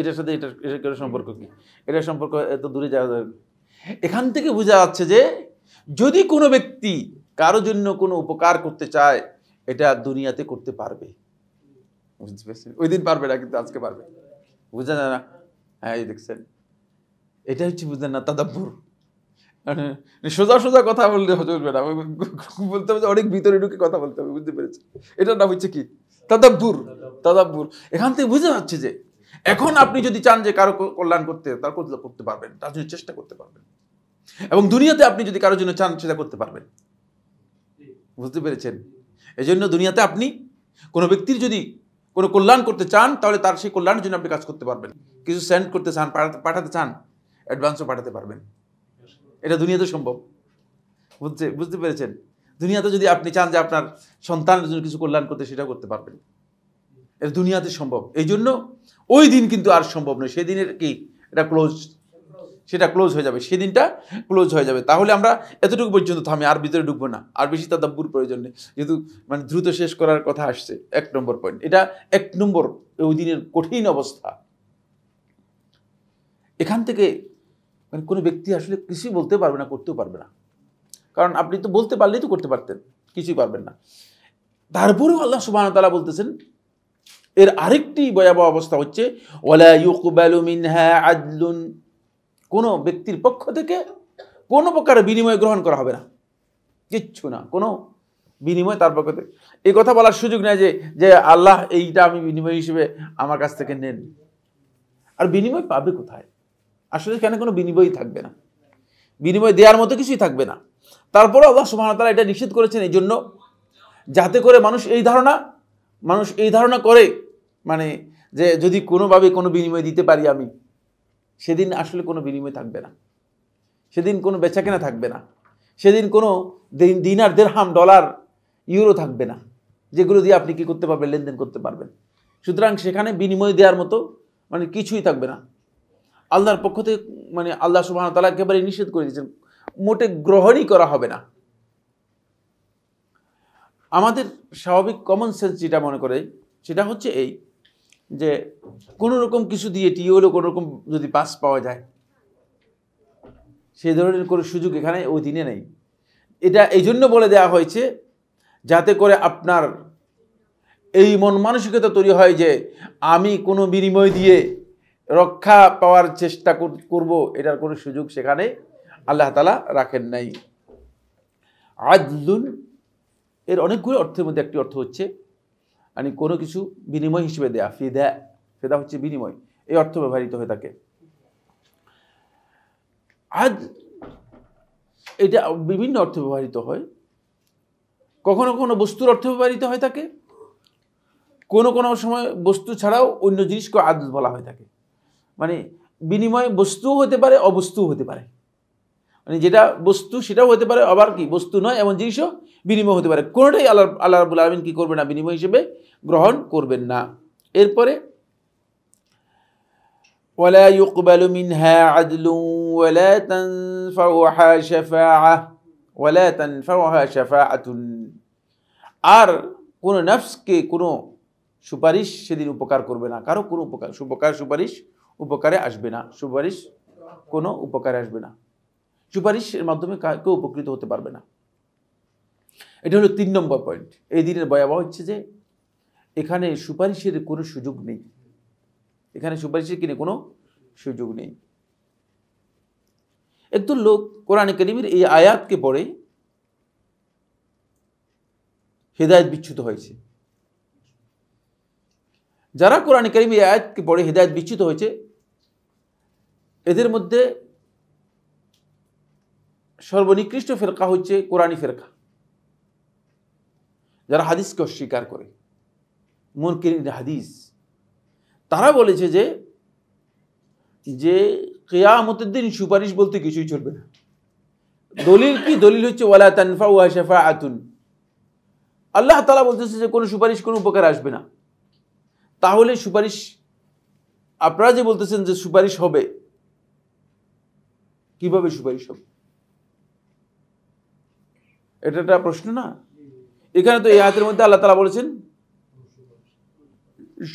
এটার সাথে এটা এটার সম্পর্ক কি এটার সম্পর্ক এত দূরে যাওয়া যাবে এখান থেকে বোঝা যাচ্ছে যে যদি কোনো ব্যক্তি কারো জন্য কোনো উপকার করতে চায় এটা দুনিয়াতে করতে পারবে বুঝতে পারছি ওই দিন পারবে না কিন্তু আজকে পারবে বুঝে না না হ্যাঁ এই দেখছেন এটাই হচ্ছে বুঝলেন না তাদাব্বর মানে সোজা সোজা কথা বললে চলবে না বলতে হবে অনেক ভিতরে ঢুকে কথা বলতে হবে বুঝতে পেরেছি এটার নাম হচ্ছে কি তাদাব্বুর তাদাব্বুর এখান থেকে বুঝতে পারছি যে এখন আপনি যদি চান যে কারো কল্যাণ করতে তার করতে পারবেন তার জন্য চেষ্টা করতে পারবেন এবং দুনিয়াতে আপনি যদি কারোর জন্য চান সেটা করতে পারবেন বুঝতে পেরেছেন এজন্য দুনিয়াতে আপনি কোনো ব্যক্তির যদি কোনো কল্যাণ করতে চান তাহলে তার সেই কল্যাণের জন্য আপনি কাজ করতে পারবেন কিছু সেন্ড করতে চান পাঠাতে চান অ্যাডভান্সও পাঠাতে পারবেন এটা দুনিয়াতে সম্ভব বুঝতে বুঝতে পেরেছেন দুনিয়াতে যদি আপনি চান যে আপনার সন্তানের জন্য কিছু কল্যাণ করতে সেটা করতে পারবেন এটা দুনিয়াতে সম্ভব এই জন্য ওই দিন কিন্তু আর সম্ভব নয় সেই দিনের কি এটা ক্লোজ সেটা ক্লোজ হয়ে যাবে সেদিনটা ক্লোজ হয়ে যাবে তাহলে আমরা এতটুকু পর্যন্ত থামি আর ভিতরে ঢুকবো না আর বেশি তাদাব্বুর প্রয়োজন নেই যেহেতু মানে দ্রুত শেষ করার কথা আসছে এক নম্বর পয়েন্ট এটা এক নম্বর ওই দিনের কঠিন অবস্থা এখান থেকে মানে কোনো ব্যক্তি আসলে কিছুই বলতে পারবে না করতেও পারবে না কারণ আপনি তো বলতে পারলেই তো করতে পারতেন কিছুই পারবেন না তারপরেও আল্লাহ সুবাহ তালা বলতেছেন এর আরেকটি ভয়াবহ অবস্থা হচ্ছে ওলা ইউকুবালু মিনহা আদলুন কোনো ব্যক্তির পক্ষ থেকে কোনো প্রকার বিনিময় গ্রহণ করা হবে না কিচ্ছু না কোনো বিনিময় তার পক্ষ থেকে এই কথা বলার সুযোগ নেই যে যে আল্লাহ এইটা আমি বিনিময় হিসেবে আমার কাছ থেকে নেন আর বিনিময় পাবে কোথায় আসলে সেখানে কোনো বিনিময়ই থাকবে না বিনিময় দেওয়ার মতো কিছুই থাকবে না তারপরে আল্লাহ সুবাহতালা এটা নিষেধ করেছেন এই জন্য যাতে করে মানুষ এই ধারণা মানুষ এই ধারণা করে মানে যে যদি কোনোভাবে কোনো বিনিময় দিতে পারি আমি সেদিন আসলে কোনো বিনিময় থাকবে না সেদিন কোনো বেচাকেনা থাকবে না সেদিন কোনো দিনার দেড়হাম ডলার ইউরো থাকবে না যেগুলো দিয়ে আপনি কি করতে পারবেন লেনদেন করতে পারবেন সুতরাং সেখানে বিনিময় দেওয়ার মতো মানে কিছুই থাকবে না আল্লাহর পক্ষ থেকে মানে আল্লাহ সুবাহ তালা একেবারে নিষেধ করে দিয়েছেন মোটে গ্রহণই করা হবে না আমাদের স্বাভাবিক কমন সেন্স যেটা মনে করে সেটা হচ্ছে এই যে কোনো রকম কিছু দিয়ে হলে কোনো রকম যদি পাস পাওয়া যায় সেই ধরনের কোনো সুযোগ এখানে ওই দিনে নেই এটা এই জন্য বলে দেয়া হয়েছে যাতে করে আপনার এই মন মানসিকতা তৈরি হয় যে আমি কোনো বিনিময় দিয়ে রক্ষা পাওয়ার চেষ্টা করব এটার কোনো সুযোগ সেখানে আল্লাহ তালা রাখেন নাই আজলুন এর অনেকগুলো অর্থের মধ্যে একটি অর্থ হচ্ছে মানে কোনো কিছু বিনিময় হিসেবে দেয়া ফি দেয় ফেদা হচ্ছে বিনিময় এই অর্থ ব্যবহৃত হয়ে থাকে আজ এটা বিভিন্ন অর্থে ব্যবহৃত হয় কখনো কখনো বস্তুর অর্থ ব্যবহৃত হয়ে থাকে কোনো কোনো সময় বস্তু ছাড়াও অন্য জিনিসকে আদ বলা হয়ে থাকে মানে বিনিময় বস্তুও হতে পারে অবস্তুও হতে পারে মানে যেটা বস্তু সেটাও হতে পারে আবার কি বস্তু নয় এমন জিনিসও বিনিময় হতে পারে কোনোটাই আল্লাহ আল্লাহ রাবুল আলমিন কী করবে না বিনিময় হিসেবে গ্রহণ করবেন না এরপরে ولا يقبل منها عدل ولا تنفعها شفاعة ولا تنفعها شفاعة আর কোনো নফসকে কোনো সুপারিশ সেদিন উপকার করবে না কারো কোনো উপকার সুপকার সুপারিশ উপকারে আসবে না সুপারিশ কোনো উপকারে আসবে না সুপারিশের মাধ্যমে কেউ উপকৃত হতে পারবে না এটা হলো তিন নম্বর পয়েন্ট এই দিনের ভয়াবহ হচ্ছে যে এখানে সুপারিশের কোনো সুযোগ নেই এখানে সুপারিশের কিনে কোনো সুযোগ নেই একজন লোক কোরআন একাডেমির এই আয়াতকে পড়ে হেদায়ত বিচ্ছুত হয়েছে যারা কোরআন করিম এই আয়াতকে পড়ে হেদায়ত বিচ্ছুত হয়েছে এদের মধ্যে সর্বনিকৃষ্ট ফেরকা হচ্ছে কোরআনী ফেরকা যারা হাদিসকে অস্বীকার করে মুনকির হাদিস তারা বলেছে যে যে কেয়ামতের দিন সুপারিশ বলতে কিছুই চলবে না দলিল কি দলিল হচ্ছে ওয়ালা তানফা ওয়া শেফা আতুন আল্লাহ তালা বলতেছে যে কোনো সুপারিশ কোনো উপকার আসবে না তাহলে সুপারিশ আপনারা যে বলতেছেন যে সুপারিশ হবে কিভাবে সুপারিশ হবে এটা একটা প্রশ্ন না এখানে তো এই হাতের মধ্যে আল্লাহ তালা বলেছেন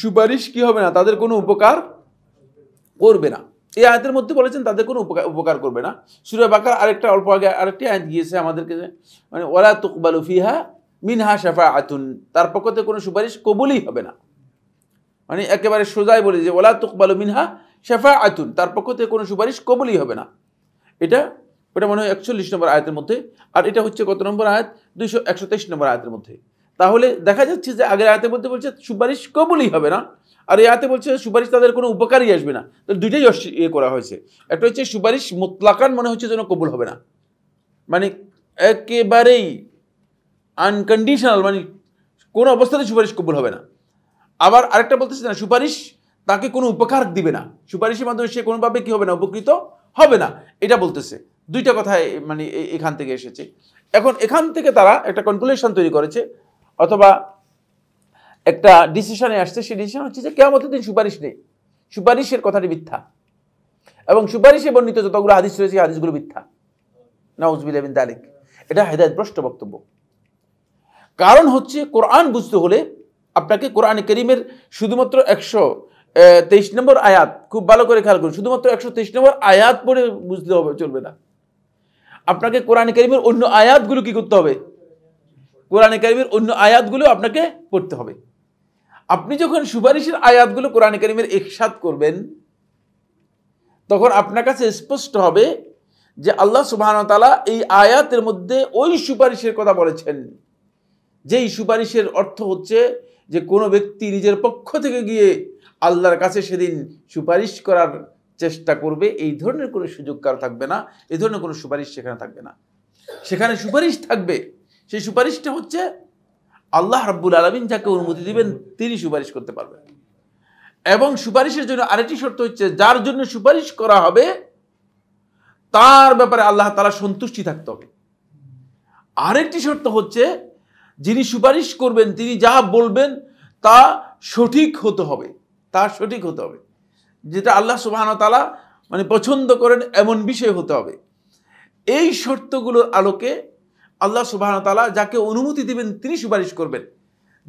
সুপারিশ কি হবে না তাদের কোনো উপকার করবে না এই আয়তের মধ্যে বলেছেন তাদের কোনো উপকার উপকার করবে না সুরে বাকার আরেকটা অল্প আগে আরেকটি আয়ত গিয়েছে আমাদেরকে মানে ওলা তুকবালু ফিহা মিনহা শেফা আতুন তার পক্ষতে কোনো সুপারিশ কবুলই হবে না মানে একেবারে সোজাই বলে যে ওলা তুকবালু মিনহা শেফা আতুন তার পক্ষতে কোনো সুপারিশ কবুলই হবে না এটা ওটা মনে হয় একচল্লিশ নম্বর আয়াতের মধ্যে আর এটা হচ্ছে কত নম্বর আয়াত দুইশো একশো তেইশ নম্বর আয়াতের মধ্যে তাহলে দেখা যাচ্ছে যে আগের আয়াতের মধ্যে বলছে সুপারিশ কবলই হবে না আর এই আয়াতে বলছে সুপারিশ তাদের কোনো উপকারই আসবে না তাহলে দুইটাই ইয়ে করা হয়েছে একটা হচ্ছে সুপারিশ মোতলাকান মনে হচ্ছে যেন কবুল হবে না মানে একেবারেই আনকন্ডিশনাল মানে কোনো অবস্থাতে সুপারিশ কবুল হবে না আবার আরেকটা বলতেছে না সুপারিশ তাকে কোনো উপকার দিবে না সুপারিশের মাধ্যমে সে কোনোভাবে কী হবে না উপকৃত হবে না এটা বলতেছে দুইটা কথায় মানে এখান থেকে এসেছে এখন এখান থেকে তারা একটা কনক্লুশন তৈরি করেছে অথবা একটা ডিসিশনে আসছে সেই ডিসিশন হচ্ছে যে মতো দিন সুপারিশ নেই সুপারিশের কথাটি মিথ্যা এবং সুপারিশে বর্ণিত যতগুলো হাদিস রয়েছে হাদিসগুলো মিথ্যা নওয়াজবিল বিন তারিক এটা হেদায়তভ্রষ্ট বক্তব্য কারণ হচ্ছে কোরআন বুঝতে হলে আপনাকে কোরআন করিমের শুধুমাত্র একশো তেইশ নম্বর আয়াত খুব ভালো করে খেয়াল করুন শুধুমাত্র একশো তেইশ নম্বর আয়াত পড়ে বুঝতে হবে চলবে না আপনাকে কোরআন কারিমের অন্য আয়াতগুলো কি করতে হবে কোরআন কারিমের অন্য আয়াতগুলো আপনাকে পড়তে হবে আপনি যখন সুপারিশের আয়াতগুলো কোরআন কারিমের একসাথ করবেন তখন আপনার কাছে স্পষ্ট হবে যে আল্লাহ সুবাহতালা এই আয়াতের মধ্যে ওই সুপারিশের কথা বলেছেন যেই সুপারিশের অর্থ হচ্ছে যে কোনো ব্যক্তি নিজের পক্ষ থেকে গিয়ে আল্লাহর কাছে সেদিন সুপারিশ করার চেষ্টা করবে এই ধরনের কোনো সুযোগ কারো থাকবে না এই ধরনের কোনো সুপারিশ সেখানে থাকবে না সেখানে সুপারিশ থাকবে সেই সুপারিশটা হচ্ছে আল্লাহ রাব্বুল আলমিন যাকে অনুমতি দিবেন তিনি সুপারিশ করতে পারবেন এবং সুপারিশের জন্য আরেকটি শর্ত হচ্ছে যার জন্য সুপারিশ করা হবে তার ব্যাপারে আল্লাহ তালা সন্তুষ্টি থাকতে হবে আরেকটি শর্ত হচ্ছে যিনি সুপারিশ করবেন তিনি যা বলবেন তা সঠিক হতে হবে তা সঠিক হতে হবে যেটা আল্লাহ সুবাহনতালা মানে পছন্দ করেন এমন বিষয় হতে হবে এই শর্তগুলোর আলোকে আল্লাহ সুবাহতালা যাকে অনুমতি দিবেন তিনি সুপারিশ করবেন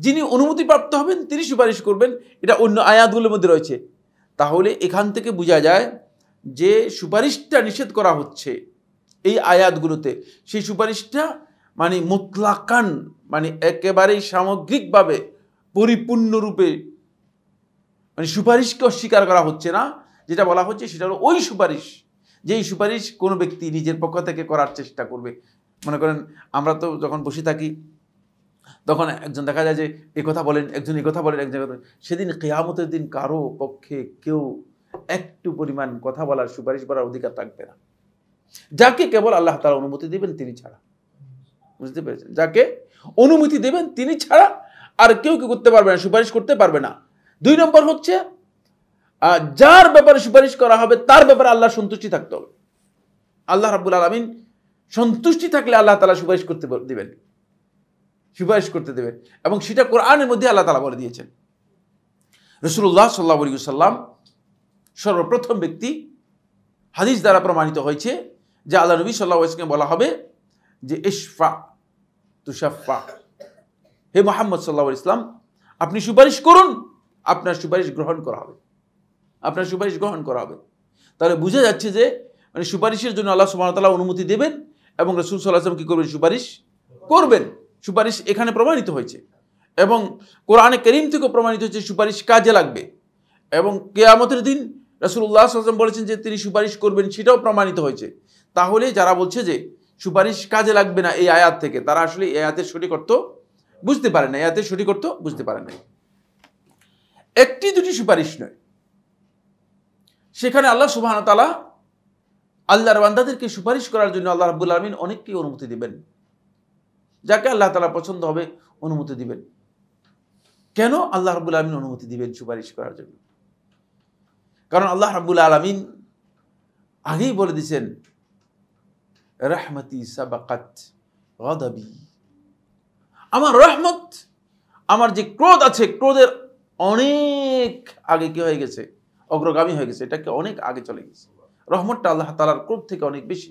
যিনি অনুমতিপ্রাপ্ত হবেন তিনি সুপারিশ করবেন এটা অন্য আয়াতগুলোর মধ্যে রয়েছে তাহলে এখান থেকে বোঝা যায় যে সুপারিশটা নিষেধ করা হচ্ছে এই আয়াতগুলোতে সেই সুপারিশটা মানে মোতলাকান মানে একেবারেই সামগ্রিকভাবে পরিপূর্ণরূপে মানে সুপারিশকে অস্বীকার করা হচ্ছে না যেটা বলা হচ্ছে সেটা হলো ওই সুপারিশ যেই সুপারিশ কোনো ব্যক্তি নিজের পক্ষ থেকে করার চেষ্টা করবে মনে করেন আমরা তো যখন বসে থাকি তখন একজন দেখা যায় যে এ কথা বলেন একজন এ কথা বলেন একজন কথা সেদিন কেয়ামতের দিন কারো পক্ষে কেউ একটু পরিমাণ কথা বলার সুপারিশ করার অধিকার থাকবে না যাকে কেবল আল্লাহ তালা অনুমতি দেবেন তিনি ছাড়া বুঝতে পেরেছেন যাকে অনুমতি দেবেন তিনি ছাড়া আর কেউ কি করতে পারবে না সুপারিশ করতে পারবে না দুই নম্বর হচ্ছে যার ব্যাপারে সুপারিশ করা হবে তার ব্যাপারে আল্লাহ সন্তুষ্টি থাকতে হবে আল্লাহ রাবুল আলমিন সন্তুষ্টি থাকলে আল্লাহ তালা সুপারিশ করতে দেবেন সুপারিশ করতে দেবেন এবং সেটা কোরআনের মধ্যে আল্লাহ তালা বলে দিয়েছেন রসুল্লাহ সাল্লাহ সাল্লাম সর্বপ্রথম ব্যক্তি হাদিস দ্বারা প্রমাণিত হয়েছে যে আল্লাহ নবী সাল্লাহ ইসলামকে বলা হবে যে ইশফা তুষাফা হে মোহাম্মদ সাল্লাহ ইসলাম আপনি সুপারিশ করুন আপনার সুপারিশ গ্রহণ করা হবে আপনার সুপারিশ গ্রহণ করা হবে তাহলে বোঝা যাচ্ছে যে মানে সুপারিশের জন্য আল্লাহ সুবাহতাল্লাহ অনুমতি দেবেন এবং রসুল সাল্লাহ আসলাম কী করবেন সুপারিশ করবেন সুপারিশ এখানে প্রমাণিত হয়েছে এবং কোরআনে করিম থেকেও প্রমাণিত হয়েছে সুপারিশ কাজে লাগবে এবং কেয়ামতের দিন রসুল্লাহ আসলাম বলেছেন যে তিনি সুপারিশ করবেন সেটাও প্রমাণিত হয়েছে তাহলে যারা বলছে যে সুপারিশ কাজে লাগবে না এই আয়াত থেকে তারা আসলে এই আয়াতের সঠিক অর্থ বুঝতে পারে না এই আয়াতের সঠিক অর্থ বুঝতে পারে না একটি দুটি সুপারিশ নয় সেখানে আল্লাহ সুবাহতালা আল্লাহর বান্দাদেরকে সুপারিশ করার জন্য আল্লাহ রাবুল আলমিন অনেককে অনুমতি দিবেন যাকে আল্লাহ তালা পছন্দ হবে অনুমতি দিবেন কেন আল্লাহ রাবুল আলমিন অনুমতি দিবেন সুপারিশ করার জন্য কারণ আল্লাহ রাবুল আলমিন আগেই বলে দিয়েছেন রহমতি সাবাকাত আমার রহমত আমার যে ক্রোধ আছে ক্রোধের অনেক আগে কি হয়ে গেছে অগ্রগামী হয়ে গেছে এটাকে অনেক আগে চলে গেছে রহমতটা আল্লাহ তালার ক্রোপ থেকে অনেক বেশি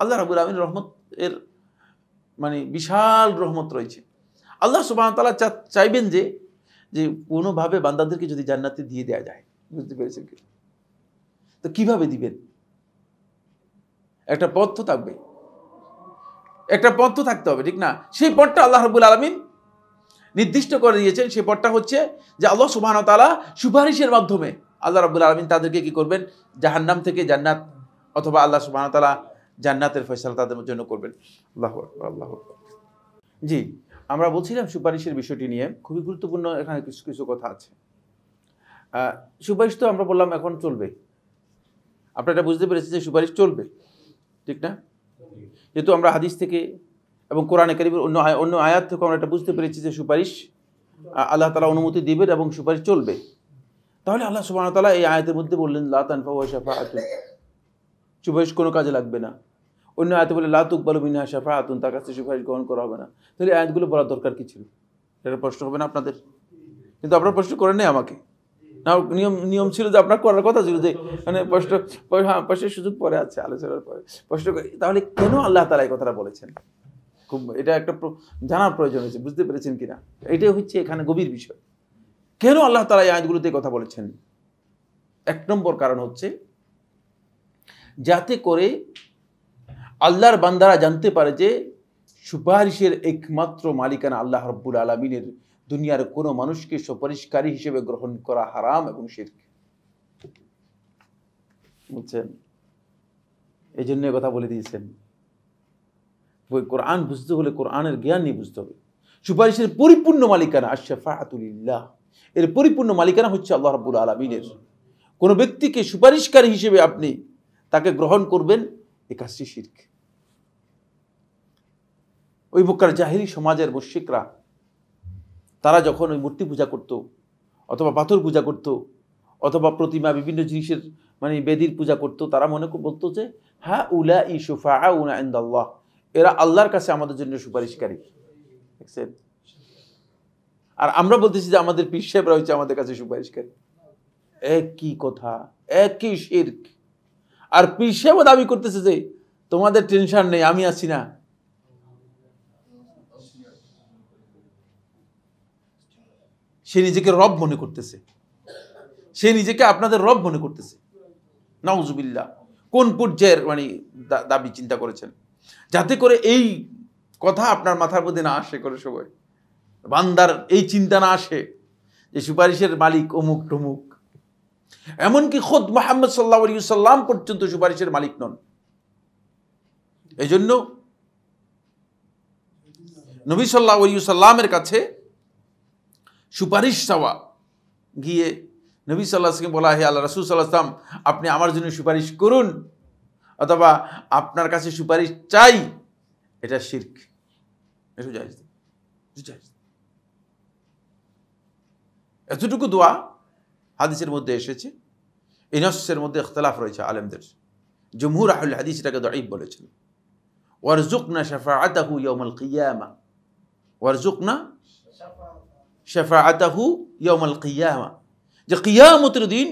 আল্লাহ রাবুল আমিন রহমত এর মানে বিশাল রহমত রয়েছে আল্লাহ সুবাহ তালা চাইবেন যে যে কোনোভাবে বান্দাদেরকে যদি জান্নাতে দিয়ে দেওয়া যায় বুঝতে পেরেছেন কি তো কিভাবে দিবেন একটা পথ তো থাকবে একটা পথ তো থাকতে হবে ঠিক না সেই পথটা আল্লাহ রবুল আলমিন নির্দিষ্ট করে দিয়েছেন সে পথটা হচ্ছে যে আল্লাহ তালা সুপারিশের মাধ্যমে আল্লাহ রাবুল আলমিন তাদেরকে কি করবেন জাহান্নাম থেকে জান্নাত অথবা আল্লাহ তালা জান্নাতের ফেসলা তাদের জন্য করবেন আল্লাহ আল্লাহ জি আমরা বলছিলাম সুপারিশের বিষয়টি নিয়ে খুবই গুরুত্বপূর্ণ এখানে কিছু কিছু কথা আছে সুপারিশ তো আমরা বললাম এখন চলবে আপনারা বুঝতে পেরেছি যে সুপারিশ চলবে ঠিক না যেহেতু আমরা হাদিস থেকে এবং কোরআনে করিমের অন্য অন্য আয়াত থেকে আমরা এটা বুঝতে পেরেছি যে সুপারিশ আল্লাহ তালা অনুমতি দেবেন এবং সুপারিশ চলবে তাহলে আল্লাহ তালা এই আয়াতের মধ্যে বললেন লাতানফা শাফা আতুন সুপারিশ কোনো কাজে লাগবে না অন্য আয়তে বলে লাতুক বলো মিনা শাফা আতুন তার কাছে সুপারিশ গ্রহণ করা হবে না তাহলে আয়াতগুলো বলার দরকার কিছু ছিল এটা প্রশ্ন হবে না আপনাদের কিন্তু আপনারা প্রশ্ন করেন নাই আমাকে না নিয়ম নিয়ম ছিল যে আপনার করার কথা ছিল যে মানে প্রশ্ন হ্যাঁ প্রশ্নের সুযোগ পরে আছে আলোচনার পরে প্রশ্ন তাহলে কেন আল্লাহ তালা এই কথাটা বলেছেন খুব এটা একটা জানার প্রয়োজন হয়েছে বুঝতে পেরেছেন কিনা এটাই হচ্ছে এখানে গভীর বিষয় কেন আল্লাহ তালা এই আয়াতগুলোতে কথা বলেছেন এক নম্বর কারণ হচ্ছে যাতে করে আল্লাহর বান্দারা জানতে পারে যে সুপারিশের একমাত্র মালিকানা আল্লাহ রব্বুল আলমিনের দুনিয়ার কোনো মানুষকে সুপারিশকারী হিসেবে গ্রহণ করা হারাম এবং শেখ বুঝছেন এই জন্য কথা বলে দিয়েছেন কোরআন বুঝতে হলে কোরআনের জ্ঞান নিয়ে বুঝতে হবে সুপারিশের পরিপূর্ণ মালিকানা আশাফা আতুলিল্লাহ এর পরিপূর্ণ মালিকানা হচ্ছে আল্লাহ রাবুল আলমিনের কোনো ব্যক্তিকে সুপারিশকারী হিসেবে আপনি তাকে গ্রহণ করবেন এ কাজটি শির্ক ওই প্রকার জাহিরি সমাজের মুশিকরা তারা যখন ওই মূর্তি পূজা করত অথবা পাথর পূজা করত অথবা প্রতিমা বিভিন্ন জিনিসের মানে বেদির পূজা করত তারা মনে বলতো যে হ্যাঁ উলা ই সুফা উনা আন্দাল্লাহ এরা আল্লাহর কাছে আমাদের জন্য সুপারিশকারী দেখছেন আর আমরা বলতেছি যে আমাদের পীর সাহেবরা হচ্ছে আমাদের কাছে সুপারিশকারী একই কথা একই শির্ক আর পীর সাহেব দাবি করতেছে যে তোমাদের টেনশন নেই আমি আছি না সে নিজেকে রব মনে করতেছে সে নিজেকে আপনাদের রব মনে করতেছে নওজুবিল্লা কোন পর্যায়ের মানে দাবি চিন্তা করেছেন যাতে করে এই কথা আপনার মাথার মধ্যে না আসে করে সবাই বান্দার এই চিন্তা না আসে যে সুপারিশের মালিক অমুক টমুক এমনকি খোদ মোহাম্মদ সাল্লা সাল্লাম পর্যন্ত সুপারিশের মালিক নন এই জন্য নবী সাল্লা সাল্লামের কাছে সুপারিশ চাওয়া গিয়ে নবী সাল্লাহ বলা হে আল্লাহ রসুল সাল্লাহ আপনি আমার জন্য সুপারিশ করুন অথবা আপনার কাছে সুপারিশ চাই এটা শির্ক এতটুকু দোয়া হাদিসের মধ্যে এসেছে ইনসের মধ্যে ইখতলাফ রয়েছে আলেমদের জমহুর আহুল হাদিস এটাকে দঈব বলেছেন ওয়ারজুকনা শাফাআতাহু ইয়াউমাল কিয়ামা ওয়ারজুকনা শাফাআতাহু ইয়াউমাল কিয়ামা যে কিয়ামতের দিন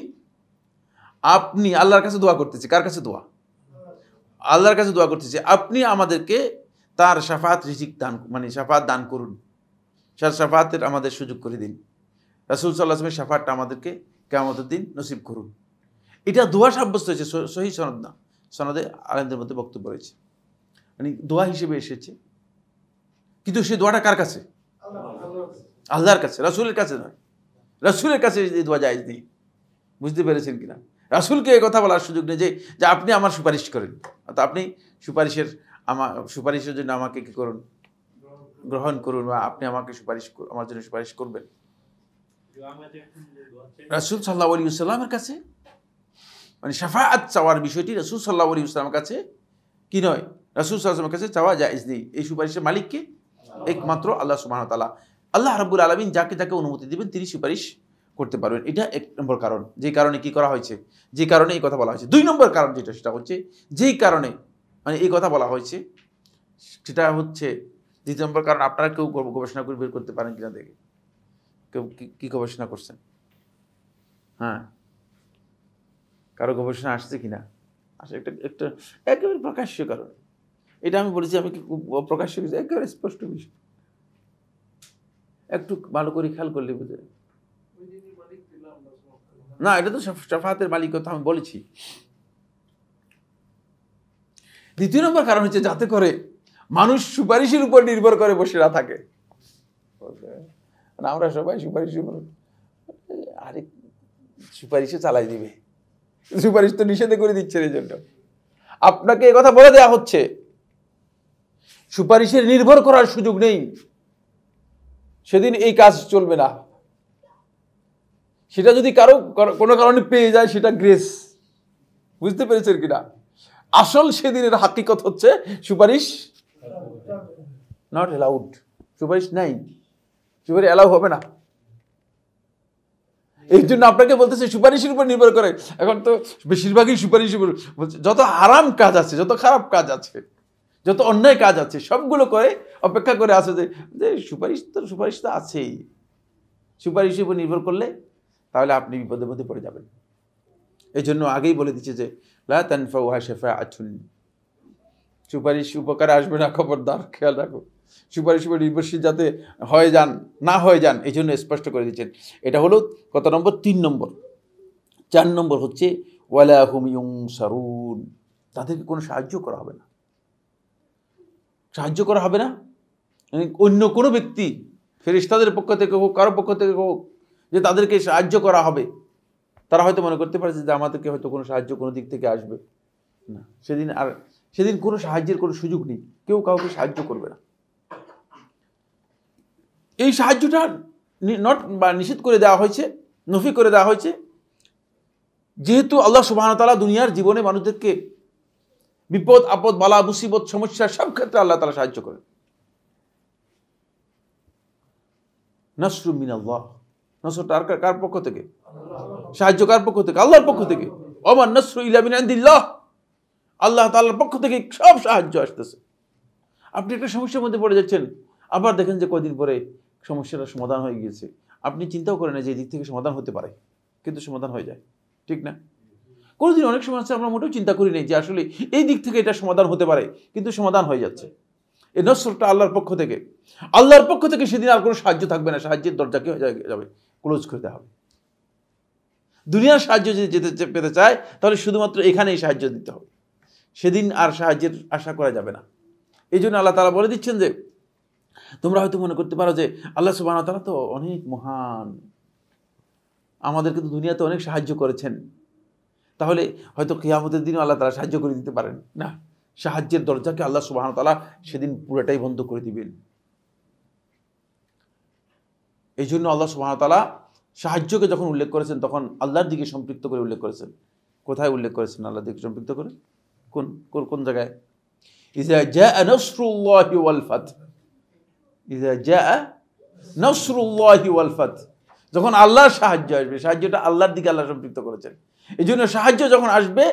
আপনি আল্লাহর কাছে দোয়া করতেছি কার কাছে দোয়া আল্লাহর কাছে দোয়া করতেছি আপনি আমাদেরকে তার সাফাত রিজিক দান মানে সাফাত দান করুন সার সাফাতের আমাদের সুযোগ করে দিন রাসুল সাল্লাহমের সাফাতটা আমাদেরকে কেমত দিন নসিব করুন এটা দোয়া সাব্যস্ত হয়েছে সহি সনদ না সনদে আলেমদের মধ্যে বক্তব্য রয়েছে মানে দোয়া হিসেবে এসেছে কিন্তু সেই দোয়াটা কার কাছে আল্লাহর কাছে রাসুলের কাছে নয় রাসুলের কাছে এই দোয়া যায় নেই বুঝতে পেরেছেন কিনা রাসুলকে কথা বলার সুযোগ নেই যে যে আপনি আমার সুপারিশ করেন তো আপনি সুপারিশের আমার সুপারিশের জন্য আমাকে কী করুন গ্রহণ করুন বা আপনি আমাকে সুপারিশ আমার জন্য সুপারিশ করবেন রাসুল সাল্লা আলী সাল্লামের কাছে মানে সাফাত চাওয়ার বিষয়টি রাসুল সাল্লা আলী ইসলামের কাছে কি নয় রাসুল সাল্লামের কাছে চাওয়া যায় নেই এই সুপারিশের মালিককে একমাত্র আল্লাহ সুবাহ তালা আল্লাহ রাবুল আলমিন যাকে যাকে অনুমতি দেবেন তিনি সুপারিশ করতে পারবেন এটা এক নম্বর কারণ যেই কারণে কি করা হয়েছে যে কারণে এই কথা বলা হয়েছে দুই নম্বর কারণ যেটা সেটা হচ্ছে যেই কারণে মানে এই কথা বলা হয়েছে সেটা হচ্ছে দ্বিতীয় নম্বর কারণ আপনারা কেউ গবেষণা করে বের করতে পারেন কিনা দেখে কেউ কী গবেষণা করছেন হ্যাঁ কারো গবেষণা আসছে কিনা আসে একটা একটা একেবারে প্রকাশ্য কারণ এটা আমি বলেছি আমি প্রকাশ্য একেবারে স্পষ্ট বিষয় একটু ভালো করে খেয়াল করলে বুঝে না এটা তো সাফাতের মালিক কথা আমি বলেছি দ্বিতীয় নম্বর কারণ হচ্ছে যাতে করে মানুষ সুপারিশের উপর নির্ভর করে বসে না থাকে আমরা সবাই সুপারিশ আরে সুপারিশে চালাই দিবে সুপারিশ তো নিষেধ করে দিচ্ছে এই জন্য আপনাকে কথা বলে দেওয়া হচ্ছে সুপারিশের নির্ভর করার সুযোগ নেই সেদিন এই কাজ চলবে না সেটা যদি কারো কোনো কারণে পেয়ে যায় সেটা গ্রেস বুঝতে পেরেছেন কিনা আসল সেদিনের হাকিকত হচ্ছে সুপারিশ নট অ্যালাউড সুপারিশ নাই সুপারিশ অ্যালাউ হবে না এই জন্য আপনাকে বলতেছে সুপারিশের উপর নির্ভর করে এখন তো বেশিরভাগই সুপারিশ বলছে যত আরাম কাজ আছে যত খারাপ কাজ আছে যত অন্যায় কাজ আছে সবগুলো করে অপেক্ষা করে আছে যে সুপারিশ তো সুপারিশ তো আছেই সুপারিশের উপর নির্ভর করলে তাহলে আপনি বিপদের মধ্যে পড়ে যাবেন এই জন্য আগেই বলে দিচ্ছে যে লাফা উহা শেফা আছুন সুপারিশ উপকারে আসবে না খবরদার খেয়াল রাখো সুপারিশ উপর নির্ভরশীল যাতে হয়ে যান না হয়ে যান এই জন্য স্পষ্ট করে দিচ্ছেন এটা হলো কত নম্বর তিন নম্বর চার নম্বর হচ্ছে ওয়ালা হুমিউং সারুন তাদেরকে কোনো সাহায্য করা হবে না সাহায্য করা হবে না মানে অন্য কোনো ব্যক্তি ফেরিস্তাদের পক্ষ থেকে হোক কারো পক্ষ থেকে হোক যে তাদেরকে সাহায্য করা হবে তারা হয়তো মনে করতে পারে যে আমাদেরকে হয়তো কোনো সাহায্য কোনো দিক থেকে আসবে না সেদিন আর সেদিন কোনো সাহায্যের কোনো সুযোগ নেই কেউ কাউকে সাহায্য করবে না এই সাহায্যটা নট বা নিষেধ করে দেওয়া হয়েছে নফি করে দেওয়া হয়েছে যেহেতু আল্লাহ সুবাহতালা দুনিয়ার জীবনে মানুষদেরকে বিপদ আপদ বালা মুসিবত সমস্যা সব ক্ষেত্রে আল্লাহ তালা সাহায্য করেন নসরুমিন আল্লাহ নসরটা আর কার পক্ষ থেকে সাহায্য কার পক্ষ থেকে আল্লাহর পক্ষ থেকে অমান নসর ইলামিনান্দিল্লাহ আল্লাহ তাল্লার পক্ষ থেকে সব সাহায্য আসতেছে আপনি একটা সমস্যার মধ্যে পড়ে যাচ্ছেন আবার দেখেন যে কদিন পরে সমস্যাটা সমাধান হয়ে গিয়েছে আপনি চিন্তাও করেন না যে দিক থেকে সমাধান হতে পারে কিন্তু সমাধান হয়ে যায় ঠিক না কোনোদিন অনেক সময় আছে আমরা মোটেও চিন্তা করি নাই যে আসলে এই দিক থেকে এটা সমাধান হতে পারে কিন্তু সমাধান হয়ে যাচ্ছে এই নসরটা আল্লাহর পক্ষ থেকে আল্লাহর পক্ষ থেকে সেদিন আর কোনো সাহায্য থাকবে না সাহায্যের দরজা কি হয়ে যাবে ক্লোজ করতে হবে দুনিয়ার সাহায্য যদি যেতে পেতে চায় তাহলে শুধুমাত্র এখানেই সাহায্য দিতে হবে সেদিন আর সাহায্যের আশা করা যাবে না এই জন্য আল্লাহ তালা বলে দিচ্ছেন যে তোমরা হয়তো মনে করতে পারো যে আল্লাহ সুবাহ তালা তো অনেক মহান আমাদেরকে তো দুনিয়াতে অনেক সাহায্য করেছেন তাহলে হয়তো কিয়ামতের দিনও আল্লাহ তালা সাহায্য করে দিতে পারেন না সাহায্যের দরজাকে আল্লাহ তালা সেদিন পুরোটাই বন্ধ করে দিবেন এই জন্য আল্লাহ সুবাহতালা সাহায্যকে যখন উল্লেখ করেছেন তখন আল্লাহর দিকে সম্পৃক্ত করে উল্লেখ করেছেন কোথায় উল্লেখ করেছেন আল্লাহর দিকে সম্পৃক্ত করে কোন কোন জায়গায় যখন আল্লাহর সাহায্য আসবে সাহায্যটা আল্লাহর দিকে আল্লাহ সম্পৃক্ত করেছেন এই জন্য সাহায্য যখন আসবে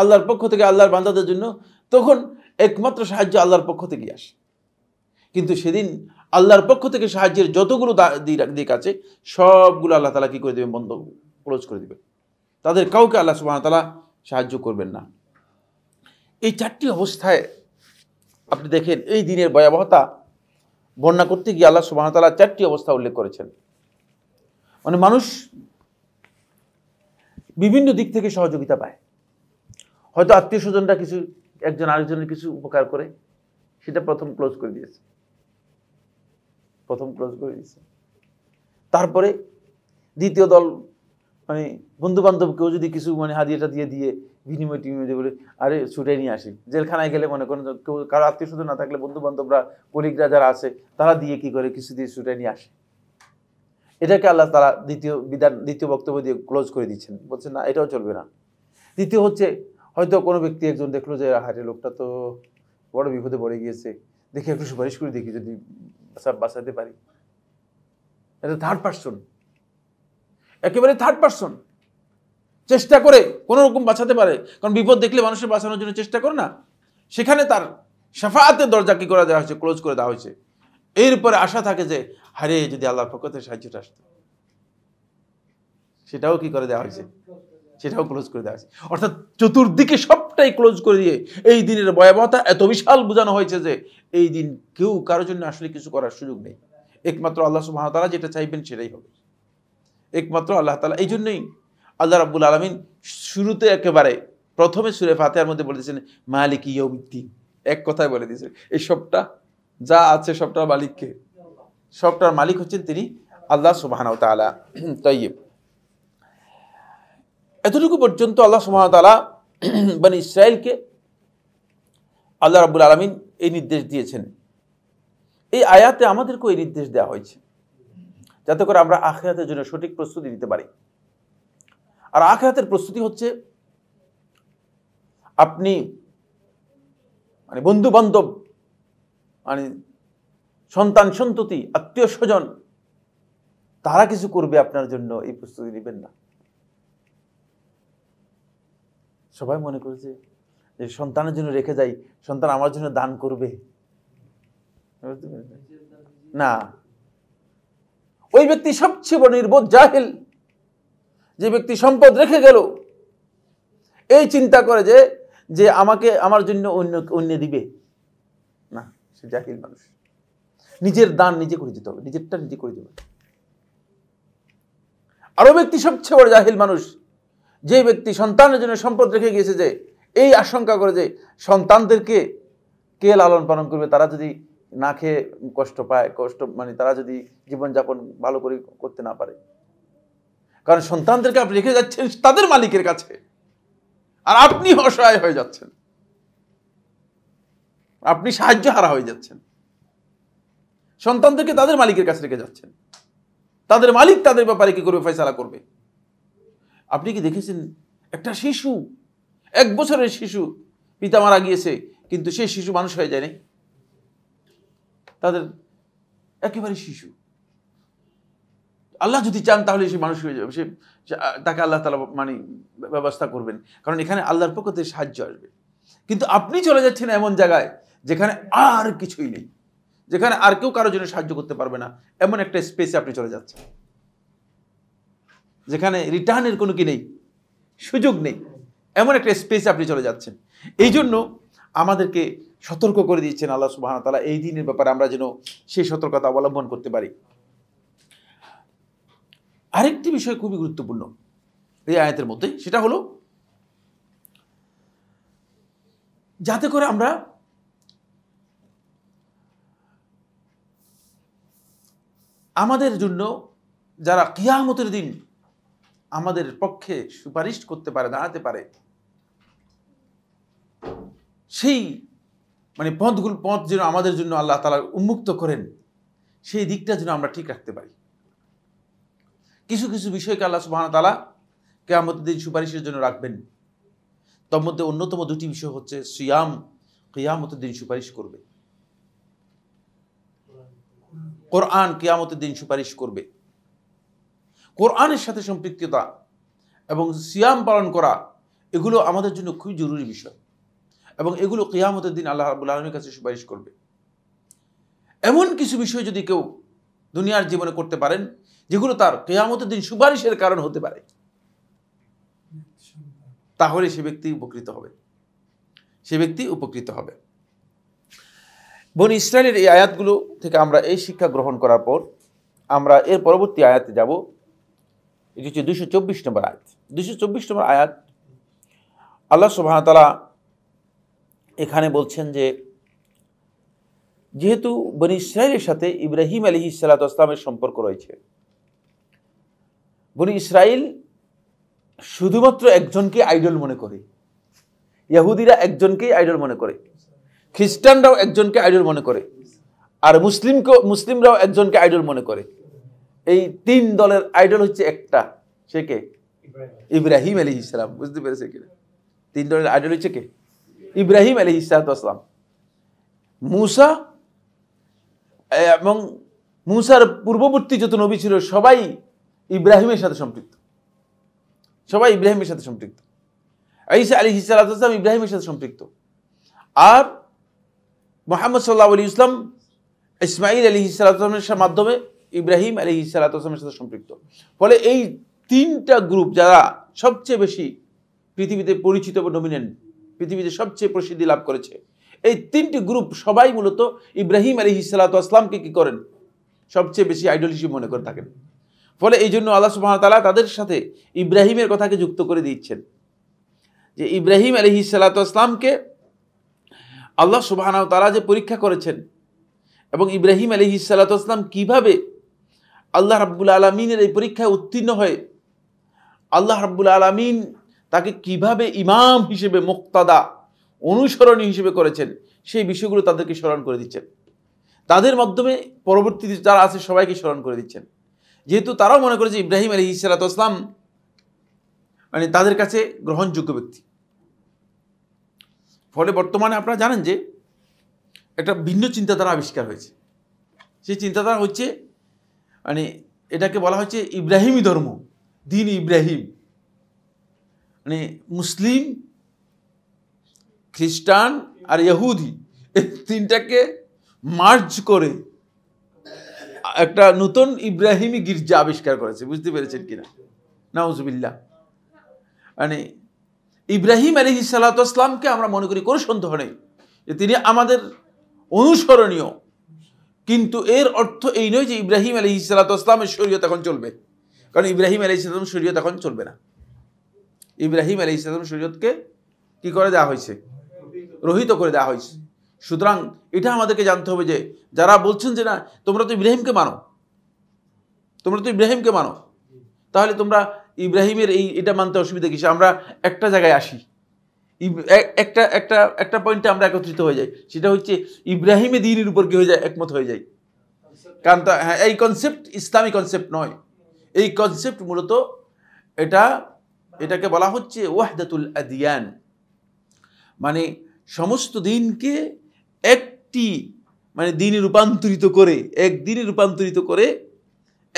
আল্লাহর পক্ষ থেকে আল্লাহর বান্দাদের জন্য তখন একমাত্র সাহায্য আল্লাহর পক্ষ থেকে আসে কিন্তু সেদিন আল্লাহর পক্ষ থেকে সাহায্যের যতগুলো দিক আছে সবগুলো আল্লাহ তালা কি করে দেবেন বন্ধ ক্লোজ করে দেবেন তাদের কাউকে আল্লাহ তালা সাহায্য করবেন না এই চারটি অবস্থায় আপনি দেখেন এই দিনের ভয়াবহতা বর্ণনা করতে গিয়ে আল্লাহ সুবাহতালা চারটি অবস্থা উল্লেখ করেছেন মানে মানুষ বিভিন্ন দিক থেকে সহযোগিতা পায় হয়তো আত্মীয় স্বজনরা কিছু একজন আরেকজনের কিছু উপকার করে সেটা প্রথম ক্লোজ করে দিয়েছে প্রথম ক্লোজ করে দিয়েছে তারপরে দ্বিতীয় দল মানে বন্ধুবান্ধবকেও যদি কিছু মানে হাদিয়াটা দিয়ে দিয়ে বিনিময় টিনিময় দিয়ে বলে আরে ছুটে নিয়ে আসি জেলখানায় গেলে মনে করেন কেউ কারো আত্মীয় স্বজন না থাকলে বন্ধুবান্ধবরা কলিগরা যারা আছে তারা দিয়ে কি করে কিছু দিয়ে ছুটে নিয়ে আসে এটাকে আল্লাহ তারা দ্বিতীয় বিধান দ্বিতীয় বক্তব্য দিয়ে ক্লোজ করে দিচ্ছেন বলছেন না এটাও চলবে না দ্বিতীয় হচ্ছে হয়তো কোনো ব্যক্তি একজন দেখলো যে হাটে লোকটা তো বড় বিপদে পড়ে গিয়েছে দেখে একটু সুপারিশ করে দেখি যদি আচ্ছা, বাঁচাতে পারি এটা থার্ড পার্সন একেবারে থার্ড পার্সন চেষ্টা করে কোনো রকম বাঁচাতে পারে কারণ বিপদ দেখলে মানুষের বাঁচানোর জন্য চেষ্টা করে না সেখানে তার সাফাতে দরজা কি করে দেওয়া হয়েছে ক্লোজ করে দেওয়া হয়েছে এরপরে আশা থাকে যে হারে যদি আল্লাহর পক্ষতে সাহায্যটা আসতো সেটাও কি করে দেওয়া হয়েছে সেটাও ক্লোজ করে দেওয়া হয়েছে অর্থাৎ চতুর্দিকে সব সবটাই ক্লোজ করে দিয়ে এই দিনের ভয়াবহতা এত বিশাল বোঝানো হয়েছে যে এই দিন কেউ কারোর জন্য আসলে কিছু করার সুযোগ নেই একমাত্র আল্লাহ সুবাহতালা যেটা চাইবেন সেটাই হবে একমাত্র আল্লাহ তালা এই জন্যই আল্লাহ রাবুল আলমিন শুরুতে একেবারে প্রথমে সুরে ফাতেহার মধ্যে বলে দিয়েছেন মালিক ইয়ৌদ্দিন এক কথায় বলে দিয়েছেন এই সবটা যা আছে সবটার মালিককে সবটার মালিক হচ্ছেন তিনি আল্লাহ সুবাহানাউ তালা তাই এতটুকু পর্যন্ত আল্লাহ সুবাহতালা মানে ইসরায়েলকে আল্লাহ রাবুল আলমিন এই নির্দেশ দিয়েছেন এই আয়াতে আমাদেরকেও এই নির্দেশ দেওয়া হয়েছে যাতে করে আমরা আখেরাতের জন্য সঠিক প্রস্তুতি নিতে পারি আর আখেরাতের প্রস্তুতি হচ্ছে আপনি মানে বন্ধু বান্ধব মানে সন্তান সন্ততি আত্মীয় স্বজন তারা কিছু করবে আপনার জন্য এই প্রস্তুতি নেবেন না সবাই মনে করেছে যে সন্তানের জন্য রেখে যাই সন্তান আমার জন্য দান করবে না ওই ব্যক্তি সবচেয়ে বড় নির্বোধ জাহেল যে ব্যক্তি সম্পদ রেখে গেল এই চিন্তা করে যে যে আমাকে আমার জন্য অন্য অন্য দিবে না সে জাহিল মানুষ নিজের দান নিজে করে দিতে হবে নিজেরটা নিজে করে দিতে হবে আরও ব্যক্তি সবচেয়ে বড় জাহিল মানুষ যে ব্যক্তি সন্তানের জন্য সম্পদ রেখে গিয়েছে যে এই আশঙ্কা করে যে সন্তানদেরকে কে লালন পালন করবে তারা যদি না খেয়ে কষ্ট পায় কষ্ট মানে তারা যদি জীবনযাপন ভালো করে করতে না পারে কারণ সন্তানদেরকে আপনি রেখে যাচ্ছেন তাদের মালিকের কাছে আর আপনি অসহায় হয়ে যাচ্ছেন আপনি সাহায্য হারা হয়ে যাচ্ছেন সন্তানদেরকে তাদের মালিকের কাছে রেখে যাচ্ছেন তাদের মালিক তাদের ব্যাপারে কি করবে ফেসলা করবে আপনি কি দেখেছেন একটা শিশু এক বছরের শিশু পিতা মারা গিয়েছে কিন্তু সে শিশু মানুষ হয়ে যায়নি তাদের একেবারে শিশু আল্লাহ যদি চান তাহলে সে মানুষ হয়ে যাবে সে তাকে আল্লাহ তালা মানে ব্যবস্থা করবেন কারণ এখানে আল্লাহর পক্ষ থেকে সাহায্য আসবে কিন্তু আপনি চলে যাচ্ছেন এমন জায়গায় যেখানে আর কিছুই নেই যেখানে আর কেউ কারোর জন্য সাহায্য করতে পারবে না এমন একটা স্পেসে আপনি চলে যাচ্ছেন যেখানে রিটার্নের কোনো কি নেই সুযোগ নেই এমন একটা স্পেসে আপনি চলে যাচ্ছেন এই জন্য আমাদেরকে সতর্ক করে দিচ্ছেন আল্লাহ সুবাহ তালা এই দিনের ব্যাপারে আমরা যেন সেই সতর্কতা অবলম্বন করতে পারি আরেকটি বিষয় খুবই গুরুত্বপূর্ণ এই আয়াতের মধ্যে সেটা হলো যাতে করে আমরা আমাদের জন্য যারা কিয়ামতের দিন আমাদের পক্ষে সুপারিশ করতে পারে দাঁড়াতে পারে সেই মানে পথগুলো পথ যেন আমাদের জন্য আল্লাহ তালা উন্মুক্ত করেন সেই দিকটা যেন আমরা ঠিক রাখতে পারি কিছু কিছু বিষয়কে আল্লাহ সুবাহ তালা কেয়ামতের দিন সুপারিশের জন্য রাখবেন তার মধ্যে অন্যতম দুটি বিষয় হচ্ছে সিয়াম কেয়ামতের দিন সুপারিশ করবে কোরআন কেয়ামতের দিন সুপারিশ করবে কোরআনের সাথে সম্পৃক্ততা এবং সিয়াম পালন করা এগুলো আমাদের জন্য খুবই জরুরি বিষয় এবং এগুলো কেয়ামতের দিন আল্লাহ আবুল আলমের কাছে সুপারিশ করবে এমন কিছু বিষয় যদি কেউ দুনিয়ার জীবনে করতে পারেন যেগুলো তার কেয়ামতের দিন সুপারিশের কারণ হতে পারে তাহলে সে ব্যক্তি উপকৃত হবে সে ব্যক্তি উপকৃত হবে বন ইসরায়েলের এই আয়াতগুলো থেকে আমরা এই শিক্ষা গ্রহণ করার পর আমরা এর পরবর্তী আয়াতে যাব এটি হচ্ছে দুশো চব্বিশ নম্বর আয়াত দুশো চব্বিশ নম্বর আয়াত আল্লাহ সুবাহতালা এখানে বলছেন যে যেহেতু বনি ইসরায়েলের সাথে ইব্রাহিম আলী ইসলামের সম্পর্ক রয়েছে বনি ইসরায়েল শুধুমাত্র একজনকে আইডল মনে করে ইয়াহুদিরা একজনকেই আইডল মনে করে খ্রিস্টানরাও একজনকে আইডল মনে করে আর মুসলিমকে মুসলিমরাও একজনকে আইডল মনে করে এই তিন দলের আইডল হচ্ছে একটা সে কে ইব্রাহিম আলী ইসলাম বুঝতে পেরেছে কিনা তিন দলের আইডল হচ্ছে কে ইব্রাহিম আলী ইসলাম মুসা এবং মুসার পূর্ববর্তী যত নবী ছিল সবাই ইব্রাহিমের সাথে সম্পৃক্ত সবাই ইব্রাহিমের সাথে সম্পৃক্ত ঈসা আলী ইসালাম ইব্রাহিমের সাথে সম্পৃক্ত আর মোহাম্মদ সাল্লাহ আলী ইসলাম ইসমাইল আলী ইসালামের মাধ্যমে ইব্রাহিম আলী ইসালাতামের সাথে সম্পৃক্ত ফলে এই তিনটা গ্রুপ যারা সবচেয়ে বেশি পৃথিবীতে পরিচিত বা ডোমিনেন্ট পৃথিবীতে সবচেয়ে প্রসিদ্ধি লাভ করেছে এই তিনটি গ্রুপ সবাই মূলত ইব্রাহিম আলী ইসালাত আসলামকে কী করেন সবচেয়ে বেশি আইডল হিসেবে মনে করে থাকেন ফলে এই জন্য আল্লাহ সুবাহতালা তাদের সাথে ইব্রাহিমের কথাকে যুক্ত করে দিচ্ছেন যে ইব্রাহিম আলহি ইসালাত আসলামকে আল্লাহ তারা যে পরীক্ষা করেছেন এবং ইব্রাহিম আলহি ইসালাত আসলাম কীভাবে আল্লাহ রাব্বুল আলমিনের এই পরীক্ষায় উত্তীর্ণ হয়ে আল্লাহ রাব্বুল আলমিন তাকে কিভাবে ইমাম হিসেবে মোক্তাদা অনুসরণী হিসেবে করেছেন সেই বিষয়গুলো তাদেরকে স্মরণ করে দিচ্ছেন তাদের মাধ্যমে পরবর্তীতে যারা আছে সবাইকে স্মরণ করে দিচ্ছেন যেহেতু তারাও মনে করেছে ইব্রাহিম আলী ইসালাত ইসলাম মানে তাদের কাছে গ্রহণযোগ্য ব্যক্তি ফলে বর্তমানে আপনারা জানেন যে একটা ভিন্ন চিন্তাধারা আবিষ্কার হয়েছে সেই চিন্তাধারা হচ্ছে মানে এটাকে বলা হচ্ছে ইব্রাহিমী ধর্ম দিন ইব্রাহিম মানে মুসলিম খ্রিস্টান আর ইহুদি এই তিনটাকে মার্জ করে একটা নতুন ইব্রাহিমী গির্জা আবিষ্কার করেছে বুঝতে পেরেছেন কিনা নাউজবিল্লা মানে ইব্রাহিম আলী সালাতামকে আমরা মনে করি কোনো সন্দেহ নেই যে তিনি আমাদের অনুসরণীয় কিন্তু এর অর্থ এই নয় যে ইব্রাহিম আলী ইসালাতামের শরীয়ত এখন চলবে কারণ ইব্রাহিম আলী ইসলাম শরীয়ত এখন চলবে না ইব্রাহিম আলী ইসলাম শরীয়তকে কি করে দেওয়া হয়েছে রহিত করে দেওয়া হয়েছে সুতরাং এটা আমাদেরকে জানতে হবে যে যারা বলছেন যে না তোমরা তো ইব্রাহিমকে মানো তোমরা তো ইব্রাহিমকে মানো তাহলে তোমরা ইব্রাহিমের এই এটা মানতে অসুবিধা কিসে আমরা একটা জায়গায় আসি একটা একটা একটা পয়েন্টে আমরা একত্রিত হয়ে যাই সেটা হচ্ছে ইব্রাহিমে দিনের উপর কি হয়ে যায় একমত হয়ে যায় কারণ হ্যাঁ এই কনসেপ্ট ইসলামী কনসেপ্ট নয় এই কনসেপ্ট মূলত এটা এটাকে বলা হচ্ছে ওয়াহদাতুল আদিয়ান মানে সমস্ত দিনকে একটি মানে দিনে রূপান্তরিত করে এক দিনে রূপান্তরিত করে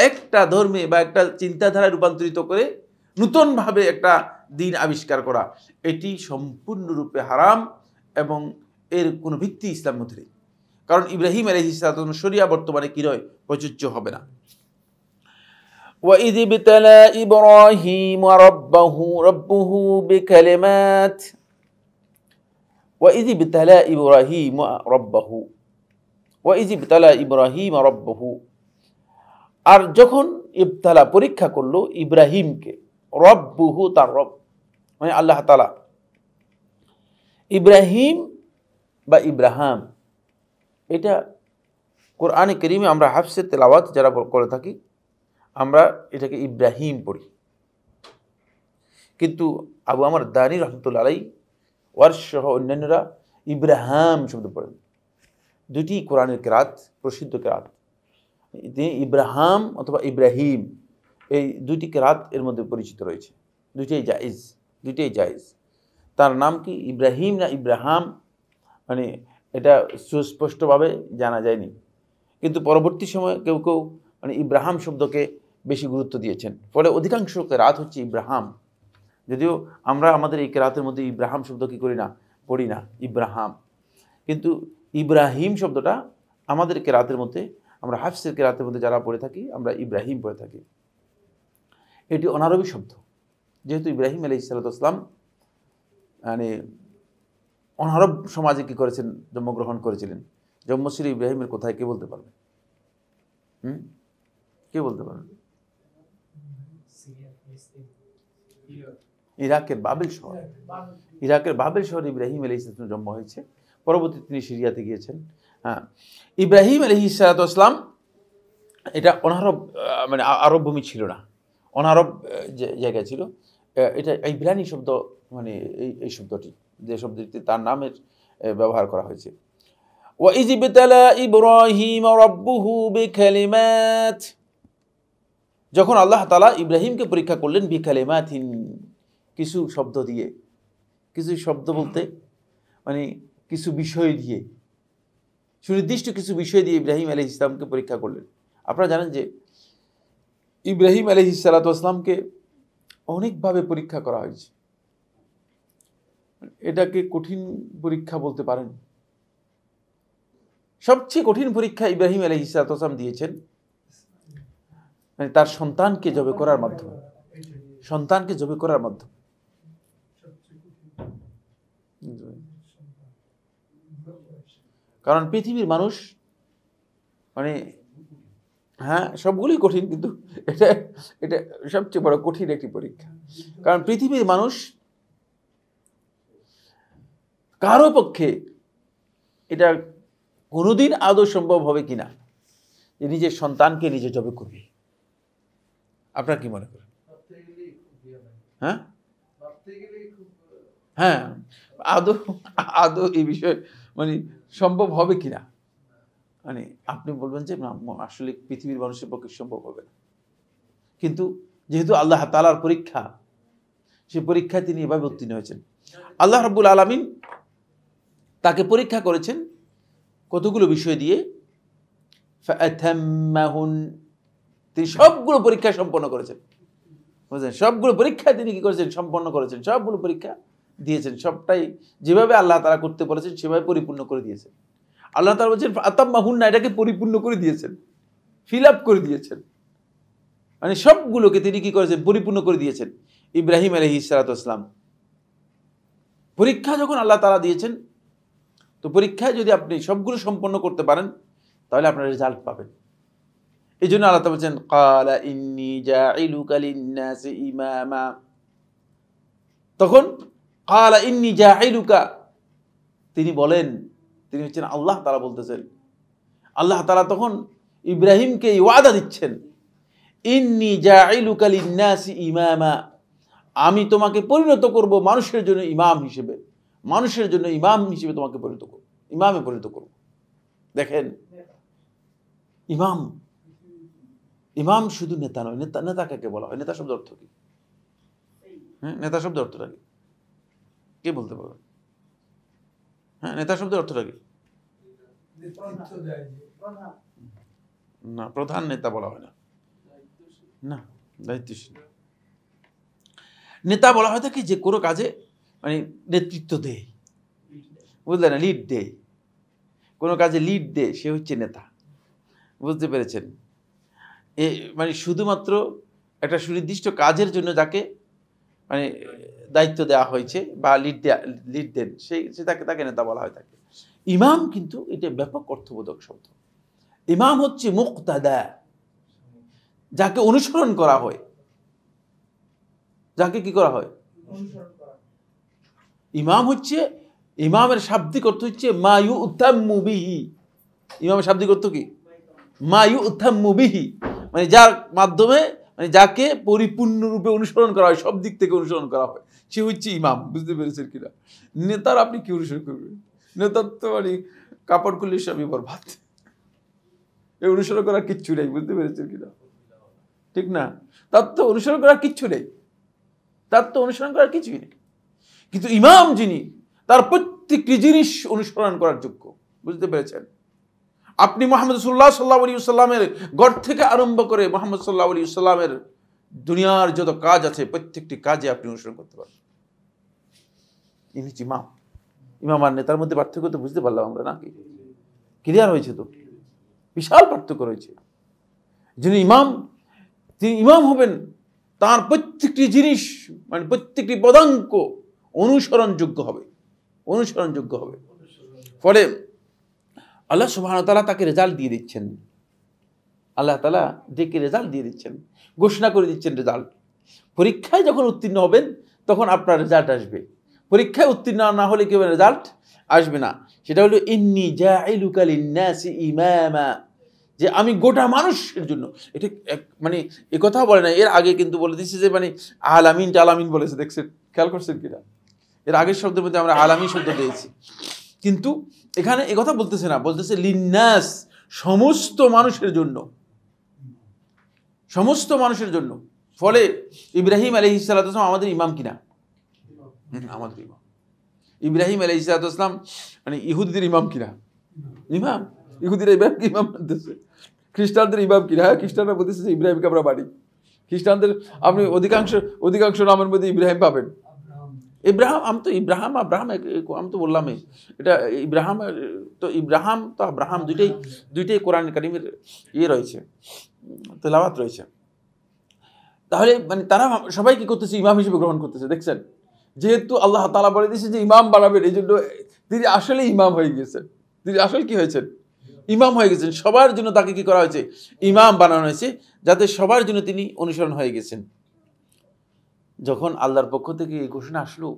একটা ধর্মে বা একটা চিন্তাধারায় রূপান্তরিত করে নূতনভাবে একটা দিন আবিষ্কার করা এটি সম্পূর্ণরূপে হারাম এবং এর কোনো ভিত্তি ইসলাম মধ্যে নেই কারণ ইব্রাহিম আলহ ইসলাম শরিয়া বর্তমানে কী নয় প্রযোজ্য হবে না وإذ ابتلى إبراهيم ربه ربه بكلمات وإذ ابتلى إبراهيم ربه وإذ ابتلى إبراهيم ربه আর যখন ইবতালা পরীক্ষা করলো ইব্রাহিমকে রব্বুহু তার রব মানে আল্লাহ তালা ইব্রাহিম বা ইব্রাহাম এটা কোরআনে করিমে আমরা হাফসে তেলাওয়াত যারা করে থাকি আমরা এটাকে ইব্রাহিম পড়ি কিন্তু আবু আমার দানি রহমতুল্লা আলাই ওয়ারসহ সহ অন্যান্যরা ইব্রাহাম শব্দ পড়েন দুটি কোরআনের কেরাত প্রসিদ্ধ কেরাত তিনি ইব্রাহাম অথবা ইব্রাহিম এই দুটি কেরাত এর মধ্যে পরিচিত রয়েছে দুটি জাইজ দুইটাই জায়জ তার নাম কি ইব্রাহিম না ইব্রাহাম মানে এটা সুস্পষ্টভাবে জানা যায়নি কিন্তু পরবর্তী সময়ে কেউ কেউ মানে ইব্রাহাম শব্দকে বেশি গুরুত্ব দিয়েছেন ফলে অধিকাংশ রাত হচ্ছে ইব্রাহাম যদিও আমরা আমাদের এই কেরাতের মধ্যে ইব্রাহাম শব্দ কী করি না পড়ি না ইব্রাহাম কিন্তু ইব্রাহিম শব্দটা আমাদের রাতের মধ্যে আমরা হাফসের কেরাতের মধ্যে যারা পড়ে থাকি আমরা ইব্রাহিম পড়ে থাকি এটি অনারবী শব্দ যেহেতু ইব্রাহিম আলী ইসালাতাম মানে অনারব সমাজে কী করেছেন জন্মগ্রহণ করেছিলেন জন্মশ্রী ইব্রাহিমের কোথায় কে বলতে পারবে কে বলতে পারবে ইরাকের বাবিল শহর ইরাকের বাবিল শহর ইব্রাহিম আলী ইসলাম জন্ম হয়েছে পরবর্তীতে তিনি সিরিয়াতে গিয়েছেন হ্যাঁ ইব্রাহিম আলী ইসালাতাম এটা অনারব মানে আরব ভূমি ছিল না অনারব জায়গা ছিল এটা এই বিলানি শব্দ মানে এই এই শব্দটি যে শব্দটি তার নামের ব্যবহার করা হয়েছে وإذ ابتلى إبراهيم যখন আল্লাহ তালা ইব্রাহিমকে পরীক্ষা করলেন বিকালেমাথিন কিছু শব্দ দিয়ে কিছু শব্দ বলতে মানে কিছু বিষয় দিয়ে সুনির্দিষ্ট কিছু বিষয় দিয়ে ইব্রাহিম আলহ ইসলামকে পরীক্ষা করলেন আপনারা জানেন যে ইব্রাহিম আলি ইসলামকে অনেকভাবে পরীক্ষা করা হয়েছে এটাকে কঠিন পরীক্ষা বলতে পারেন সবচেয়ে কঠিন পরীক্ষা ইব্রাহিম আলী ইসালাম দিয়েছেন মানে তার সন্তানকে জবে করার মাধ্যমে সন্তানকে জবে করার মাধ্যমে কারণ পৃথিবীর মানুষ মানে হ্যাঁ সবগুলোই কঠিন কিন্তু এটা এটা সবচেয়ে বড় কঠিন একটি পরীক্ষা কারণ পৃথিবীর মানুষ কারো পক্ষে এটা কোনোদিন আদৌ সম্ভব হবে কি না যে নিজের সন্তানকে নিজে জবে করবে আপনার কি মনে করেন হ্যাঁ হ্যাঁ আদৌ আদৌ এই বিষয়ে মানে সম্ভব হবে কি না মানে আপনি বলবেন যে আসলে পৃথিবীর মানুষের পক্ষে সম্ভব হবে না কিন্তু যেহেতু আল্লাহ তালার পরীক্ষা সে পরীক্ষায় তিনি এভাবে উত্তীর্ণ হয়েছেন আল্লাহ রব্বুল আলমিন তাকে পরীক্ষা করেছেন কতগুলো বিষয় দিয়ে তিনি সবগুলো পরীক্ষা সম্পন্ন করেছেন বুঝলেন সবগুলো পরীক্ষা তিনি কী করেছেন সম্পন্ন করেছেন সবগুলো পরীক্ষা দিয়েছেন সবটাই যেভাবে আল্লাহ তারা করতে বলেছেন সেভাবে পরিপূর্ণ করে দিয়েছেন আল্লাহ তালা বলছেন আতাম মাহুন্না এটাকে পরিপূর্ণ করে দিয়েছেন ফিল আপ করে দিয়েছেন মানে সবগুলোকে তিনি কী করেছেন পরিপূর্ণ করে দিয়েছেন ইব্রাহিম আলহি ইসালাতাম পরীক্ষা যখন আল্লাহ তালা দিয়েছেন তো পরীক্ষায় যদি আপনি সবগুলো সম্পন্ন করতে পারেন তাহলে আপনার রেজাল্ট পাবেন এই জন্য আল্লাহ বলছেন কালা ইন্নি ইমামা তখন কালা ইন্নি জাহিলুকা তিনি বলেন তিনি হচ্ছেন আল্লাহ তারা বলতেছেন আল্লাহ তারা তখন ইব্রাহিমকে ওয়াদা দিচ্ছেন ইন্নি ইন্নাসি ইমামা আমি তোমাকে পরিণত করব মানুষের জন্য ইমাম হিসেবে মানুষের জন্য ইমাম হিসেবে তোমাকে পরিণত করব ইমামে পরিণত করব দেখেন ইমাম ইমাম শুধু নেতা নয় নেতা নেতা কাকে বলা হয় নেতা শব্দ অর্থ কি হ্যাঁ নেতা শব্দ অর্থটা কি কে বলতে পারবে হ্যাঁ নেতা শব্দের অর্থটা কি না প্রধান নেতা বলা হয় না দায়িত্বশীল নেতা বলা হয় কি যে কোনো কাজে মানে নেতৃত্ব দেয় না লিড দেয় কোনো কাজে লিড দেয় সে হচ্ছে নেতা বুঝতে পেরেছেন এ মানে শুধুমাত্র একটা সুনির্দিষ্ট কাজের জন্য যাকে মানে দায়িত্ব দেওয়া হয়েছে বা লিড দেয়া লিড দেন সেই সে তাকে তাকে নেতা বলা হয় থাকে ইমাম কিন্তু এটা ব্যাপক অর্থবোধক শব্দ ইমাম হচ্ছে মুক্তাদা যাকে অনুসরণ করা হয় যাকে কি করা হয় ইমাম হচ্ছে ইমামের শাব্দিক অর্থ হচ্ছে মায়ু মুবিহি ইমামের শাব্দিক অর্থ কি মায়ু মুবিহি মানে যার মাধ্যমে মানে যাকে পরিপূর্ণরূপে অনুসরণ করা হয় সব দিক থেকে অনুসরণ করা হয় সে হচ্ছে ইমাম বুঝতে পেরেছেন কিনা নেতার আপনি কি অনুসরণ করবেন নেতাত্ববাড়ি কাপড় খুললে সবই বরবাদ এই অনুসরণ করার কিচ্ছু নেই বুঝতে পেরেছেন কিনা ঠিক না তার তো অনুসরণ করার কিচ্ছু নেই তার তো অনুসরণ করার কিছুই নেই কিন্তু ইমাম যিনি তার প্রত্যেকটি জিনিস অনুসরণ করার যোগ্য বুঝতে পেরেছেন আপনি মোহাম্মদ সুল্লাহ সাল্লাহ আলী সাল্লামের গড় থেকে আরম্ভ করে মোহাম্মদ সাল্লাহ আলী সাল্লামের দুনিয়ার যত কাজ আছে প্রত্যেকটি কাজে আপনি অনুসরণ করতে পারেন ইনি ইমাম ইমাম আর নেতার মধ্যে পার্থক্য তো বুঝতে পারলাম আমরা নাকি ক্লিয়ার হয়েছে তো বিশাল পার্থক্য রয়েছে যিনি ইমাম তিনি ইমাম হবেন তার প্রত্যেকটি জিনিস মানে প্রত্যেকটি পদাঙ্ক অনুসরণযোগ্য হবে অনুসরণযোগ্য হবে ফলে আল্লাহ সুবাহতালা তাকে রেজাল্ট দিয়ে দিচ্ছেন আল্লাহ তালা ডেকে রেজাল্ট দিয়ে দিচ্ছেন ঘোষণা করে দিচ্ছেন রেজাল্ট পরীক্ষায় যখন উত্তীর্ণ হবেন তখন আপনার রেজাল্ট আসবে পরীক্ষায় উত্তীর্ণ না হলে কেউ রেজাল্ট আসবে না সেটা হলো ইন্নি ইমামা যে আমি গোটা মানুষের জন্য এটা মানে এ কথা বলে না এর আগে কিন্তু বলে দিচ্ছে যে মানে আলামিন টালামিন বলেছে দেখছেন খেয়াল করছেন কিনা এর আগের শব্দের মধ্যে আমরা আলামিন শব্দ দিয়েছি কিন্তু এখানে একথা কথা বলতেছে না বলতেছে লিন্নাস সমস্ত মানুষের জন্য সমস্ত মানুষের জন্য ফলে ইব্রাহিম আলহিসাল্লাম আমাদের ইমাম কিনা আমাদের ইমাম ইব্রাহিম আলাই ইসলাতাম মানে ইহুদিদের ইমাম কিরা ইমাম ইহুদিরা কি ইমাম মানতেছে খ্রিস্টানদের ইমাম কিরা হ্যাঁ খ্রিস্টানরা বলতেছে যে ইব্রাহিমকে আমরা বাড়ি খ্রিস্টানদের আপনি অধিকাংশ অধিকাংশ নামের মধ্যে ইব্রাহিম পাবেন ইব্রাহাম আমি তো ইব্রাহাম আব্রাহাম আমি তো বললামই এটা ইব্রাহাম তো ইব্রাহাম তো আব্রাহাম দুইটাই দুইটাই কোরআন কারিমের ইয়ে রয়েছে তেলাবাত রয়েছে তাহলে মানে তারা সবাই কি করতেছে ইমাম হিসেবে গ্রহণ করতেছে দেখছেন যেহেতু আল্লাহ তালা বলে দিয়েছে যে ইমাম বানাবেন এই জন্য তিনি আসলে ইমাম হয়ে গিয়েছেন তিনি আসলে কি হয়েছেন ইমাম হয়ে গেছেন সবার জন্য তাকে কি করা হয়েছে ইমাম বানানো হয়েছে যাতে সবার জন্য তিনি অনুসরণ হয়ে গেছেন যখন আল্লাহর পক্ষ থেকে এই ঘোষণা আসলো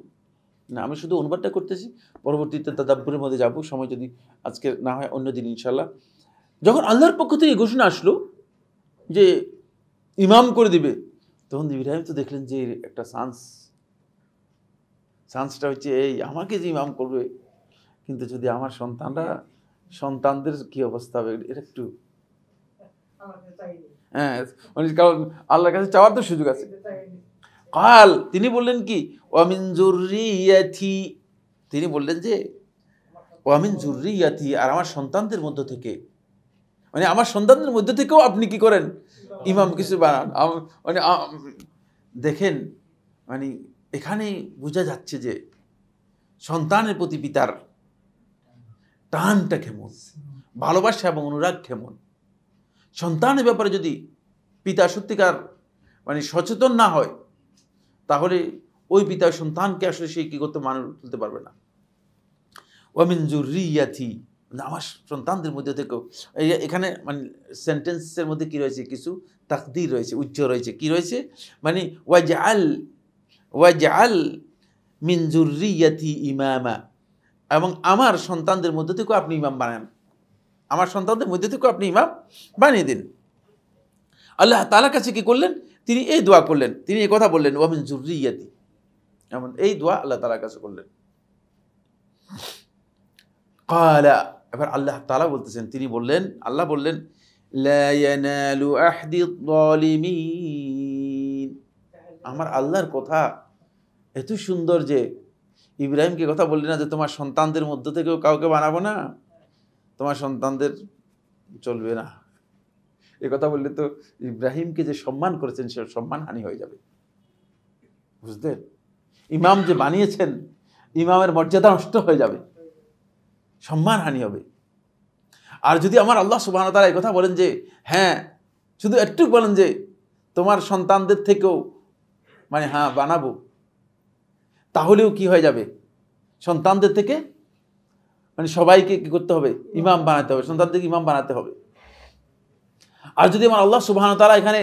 না আমি শুধু অনুবাদটা করতেছি পরবর্তীতে তাদাব্বুরের মধ্যে যাব সময় যদি আজকে না হয় অন্য দিন ইনশাল্লাহ যখন আল্লাহর পক্ষ থেকে এই ঘোষণা আসলো যে ইমাম করে দিবে তখন ইব্রাহিম তো দেখলেন যে একটা সান্স চান্সটা হচ্ছে এই আমাকে যে ইমাম করবে কিন্তু যদি আমার সন্তানরা সন্তানদের কি অবস্থা হবে এটা একটু হ্যাঁ উনি কারণ আল্লাহর কাছে চাওয়ার তো সুযোগ আছে কাল তিনি বললেন কি ওয়ামিন জুরিয়াথি তিনি বললেন যে ওয়ামিন ইয়াথি আর আমার সন্তানদের মধ্য থেকে মানে আমার সন্তানদের মধ্য থেকেও আপনি কি করেন ইমাম কিছু বানান মানে দেখেন মানে এখানে বোঝা যাচ্ছে যে সন্তানের প্রতি পিতার টানটা কেমন ভালোবাসা এবং অনুরাগ কেমন সন্তানের ব্যাপারে যদি পিতা সত্যিকার মানে সচেতন না হয় তাহলে ওই পিতা সন্তানকে আসলে সে কী করতে মানুষ তুলতে পারবে না ওয়ামিন মানে আমার সন্তানদের মধ্যে থেকেও এখানে মানে সেন্টেন্সের মধ্যে কি রয়েছে কিছু তাকদির রয়েছে উচ্চ রয়েছে কি রয়েছে মানে ওয়াজ আল ওয়াজআল মিন জুরিয়াতি ইমামা এবং আমার সন্তানদের মধ্যে থেকেও আপনি ইমাম বানান আমার সন্তানদের মধ্যে থেকেও আপনি ইমাম বানিয়ে দিন আল্লাহ তালা কাছে কি করলেন তিনি এই দোয়া করলেন তিনি এই কথা বললেন মিন জুরিয়াতি এমন এই দোয়া আল্লাহ তালার কাছে করলেন কালা এবার আল্লাহ তালা বলতেছেন তিনি বললেন আল্লাহ বললেন আমার আল্লাহর কথা এত সুন্দর যে ইব্রাহিমকে কথা বললি না যে তোমার সন্তানদের মধ্য থেকেও কাউকে বানাবো না তোমার সন্তানদের চলবে না এ কথা বললে তো ইব্রাহিমকে যে সম্মান করেছেন সে সম্মান হানি হয়ে যাবে বুঝলেন ইমাম যে বানিয়েছেন ইমামের মর্যাদা নষ্ট হয়ে যাবে সম্মান হানি হবে আর যদি আমার আল্লাহ সুবাহ তারা কথা বলেন যে হ্যাঁ শুধু একটু বলেন যে তোমার সন্তানদের থেকেও মানে হ্যাঁ বানাবো তাহলেও কি হয়ে যাবে সন্তানদের থেকে মানে সবাইকে কী করতে হবে ইমাম বানাতে হবে সন্তানদেরকে ইমাম বানাতে হবে আর যদি আমার আল্লাহ সুবাহ তারা এখানে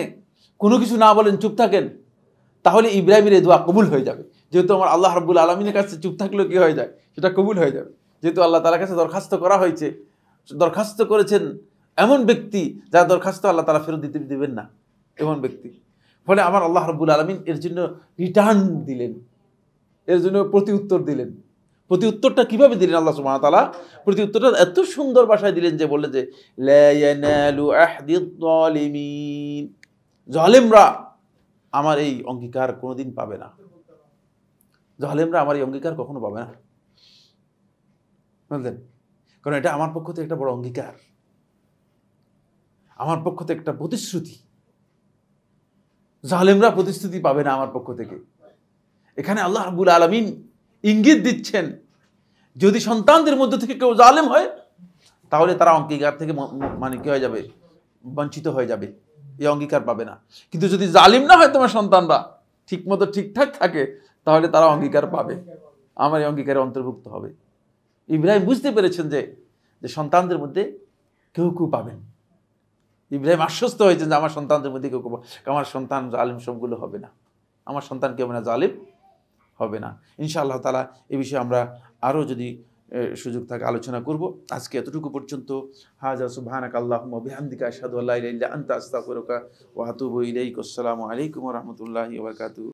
কোনো কিছু না বলেন চুপ থাকেন তাহলে ইব্রাহিমের এই দোয়া কবুল হয়ে যাবে যেহেতু আমার আল্লাহ রব্বুল আলমিনের কাছে চুপ থাকলেও কী হয়ে যায় সেটা কবুল হয়ে যাবে যেহেতু আল্লাহ তালার কাছে দরখাস্ত করা হয়েছে দরখাস্ত করেছেন এমন ব্যক্তি যার দরখাস্ত আল্লাহ তালা ফেরত দিতে দেবেন না এমন ব্যক্তি ফলে আমার আল্লাহ রব্বুল আলমিন এর জন্য রিটার্ন দিলেন এর জন্য প্রতি উত্তর দিলেন প্রতি উত্তরটা কীভাবে দিলেন আল্লাহ সুমান তালা প্রতি উত্তরটা এত সুন্দর ভাষায় দিলেন যে বললেন যে জলেমরা আমার এই অঙ্গীকার কোনোদিন পাবে না জলেমরা আমার এই অঙ্গীকার কখনো পাবে না বুঝলেন কারণ এটা আমার পক্ষ থেকে একটা বড় অঙ্গীকার আমার পক্ষ থেকে একটা প্রতিশ্রুতি জাহালেমরা প্রতিশ্রুতি পাবে না আমার পক্ষ থেকে এখানে আল্লাহ রাবুল আলমিন ইঙ্গিত দিচ্ছেন যদি সন্তানদের মধ্যে থেকে কেউ জালেম হয় তাহলে তারা অঙ্গীকার থেকে মানে কী হয়ে যাবে বঞ্চিত হয়ে যাবে এই অঙ্গীকার পাবে না কিন্তু যদি জালিম না হয় তোমার সন্তানরা ঠিকমতো ঠিকঠাক থাকে তাহলে তারা অঙ্গীকার পাবে আমার এই অঙ্গীকারে অন্তর্ভুক্ত হবে ইব্রাহিম বুঝতে পেরেছেন যে যে সন্তানদের মধ্যে কেউ কেউ পাবেন ইব্রাহিম আশ্বস্ত হয়েছেন যে আমার সন্তানদের মধ্যে কেউ কেউ আমার সন্তান জালিম সবগুলো হবে না আমার সন্তান কেউ না জালিম হবে না ইনশাআল্লাহ তালা এ বিষয়ে আমরা আরও যদি সুযোগ থাকে আলোচনা করব আজকে এতটুকু পর্যন্ত হাজা সুবহানাক আল্লাহুম্মা বিহামদিকা আশহাদু আল্লা ইলাহা ইলাইক আসসালামু আলাইকুম ওয়া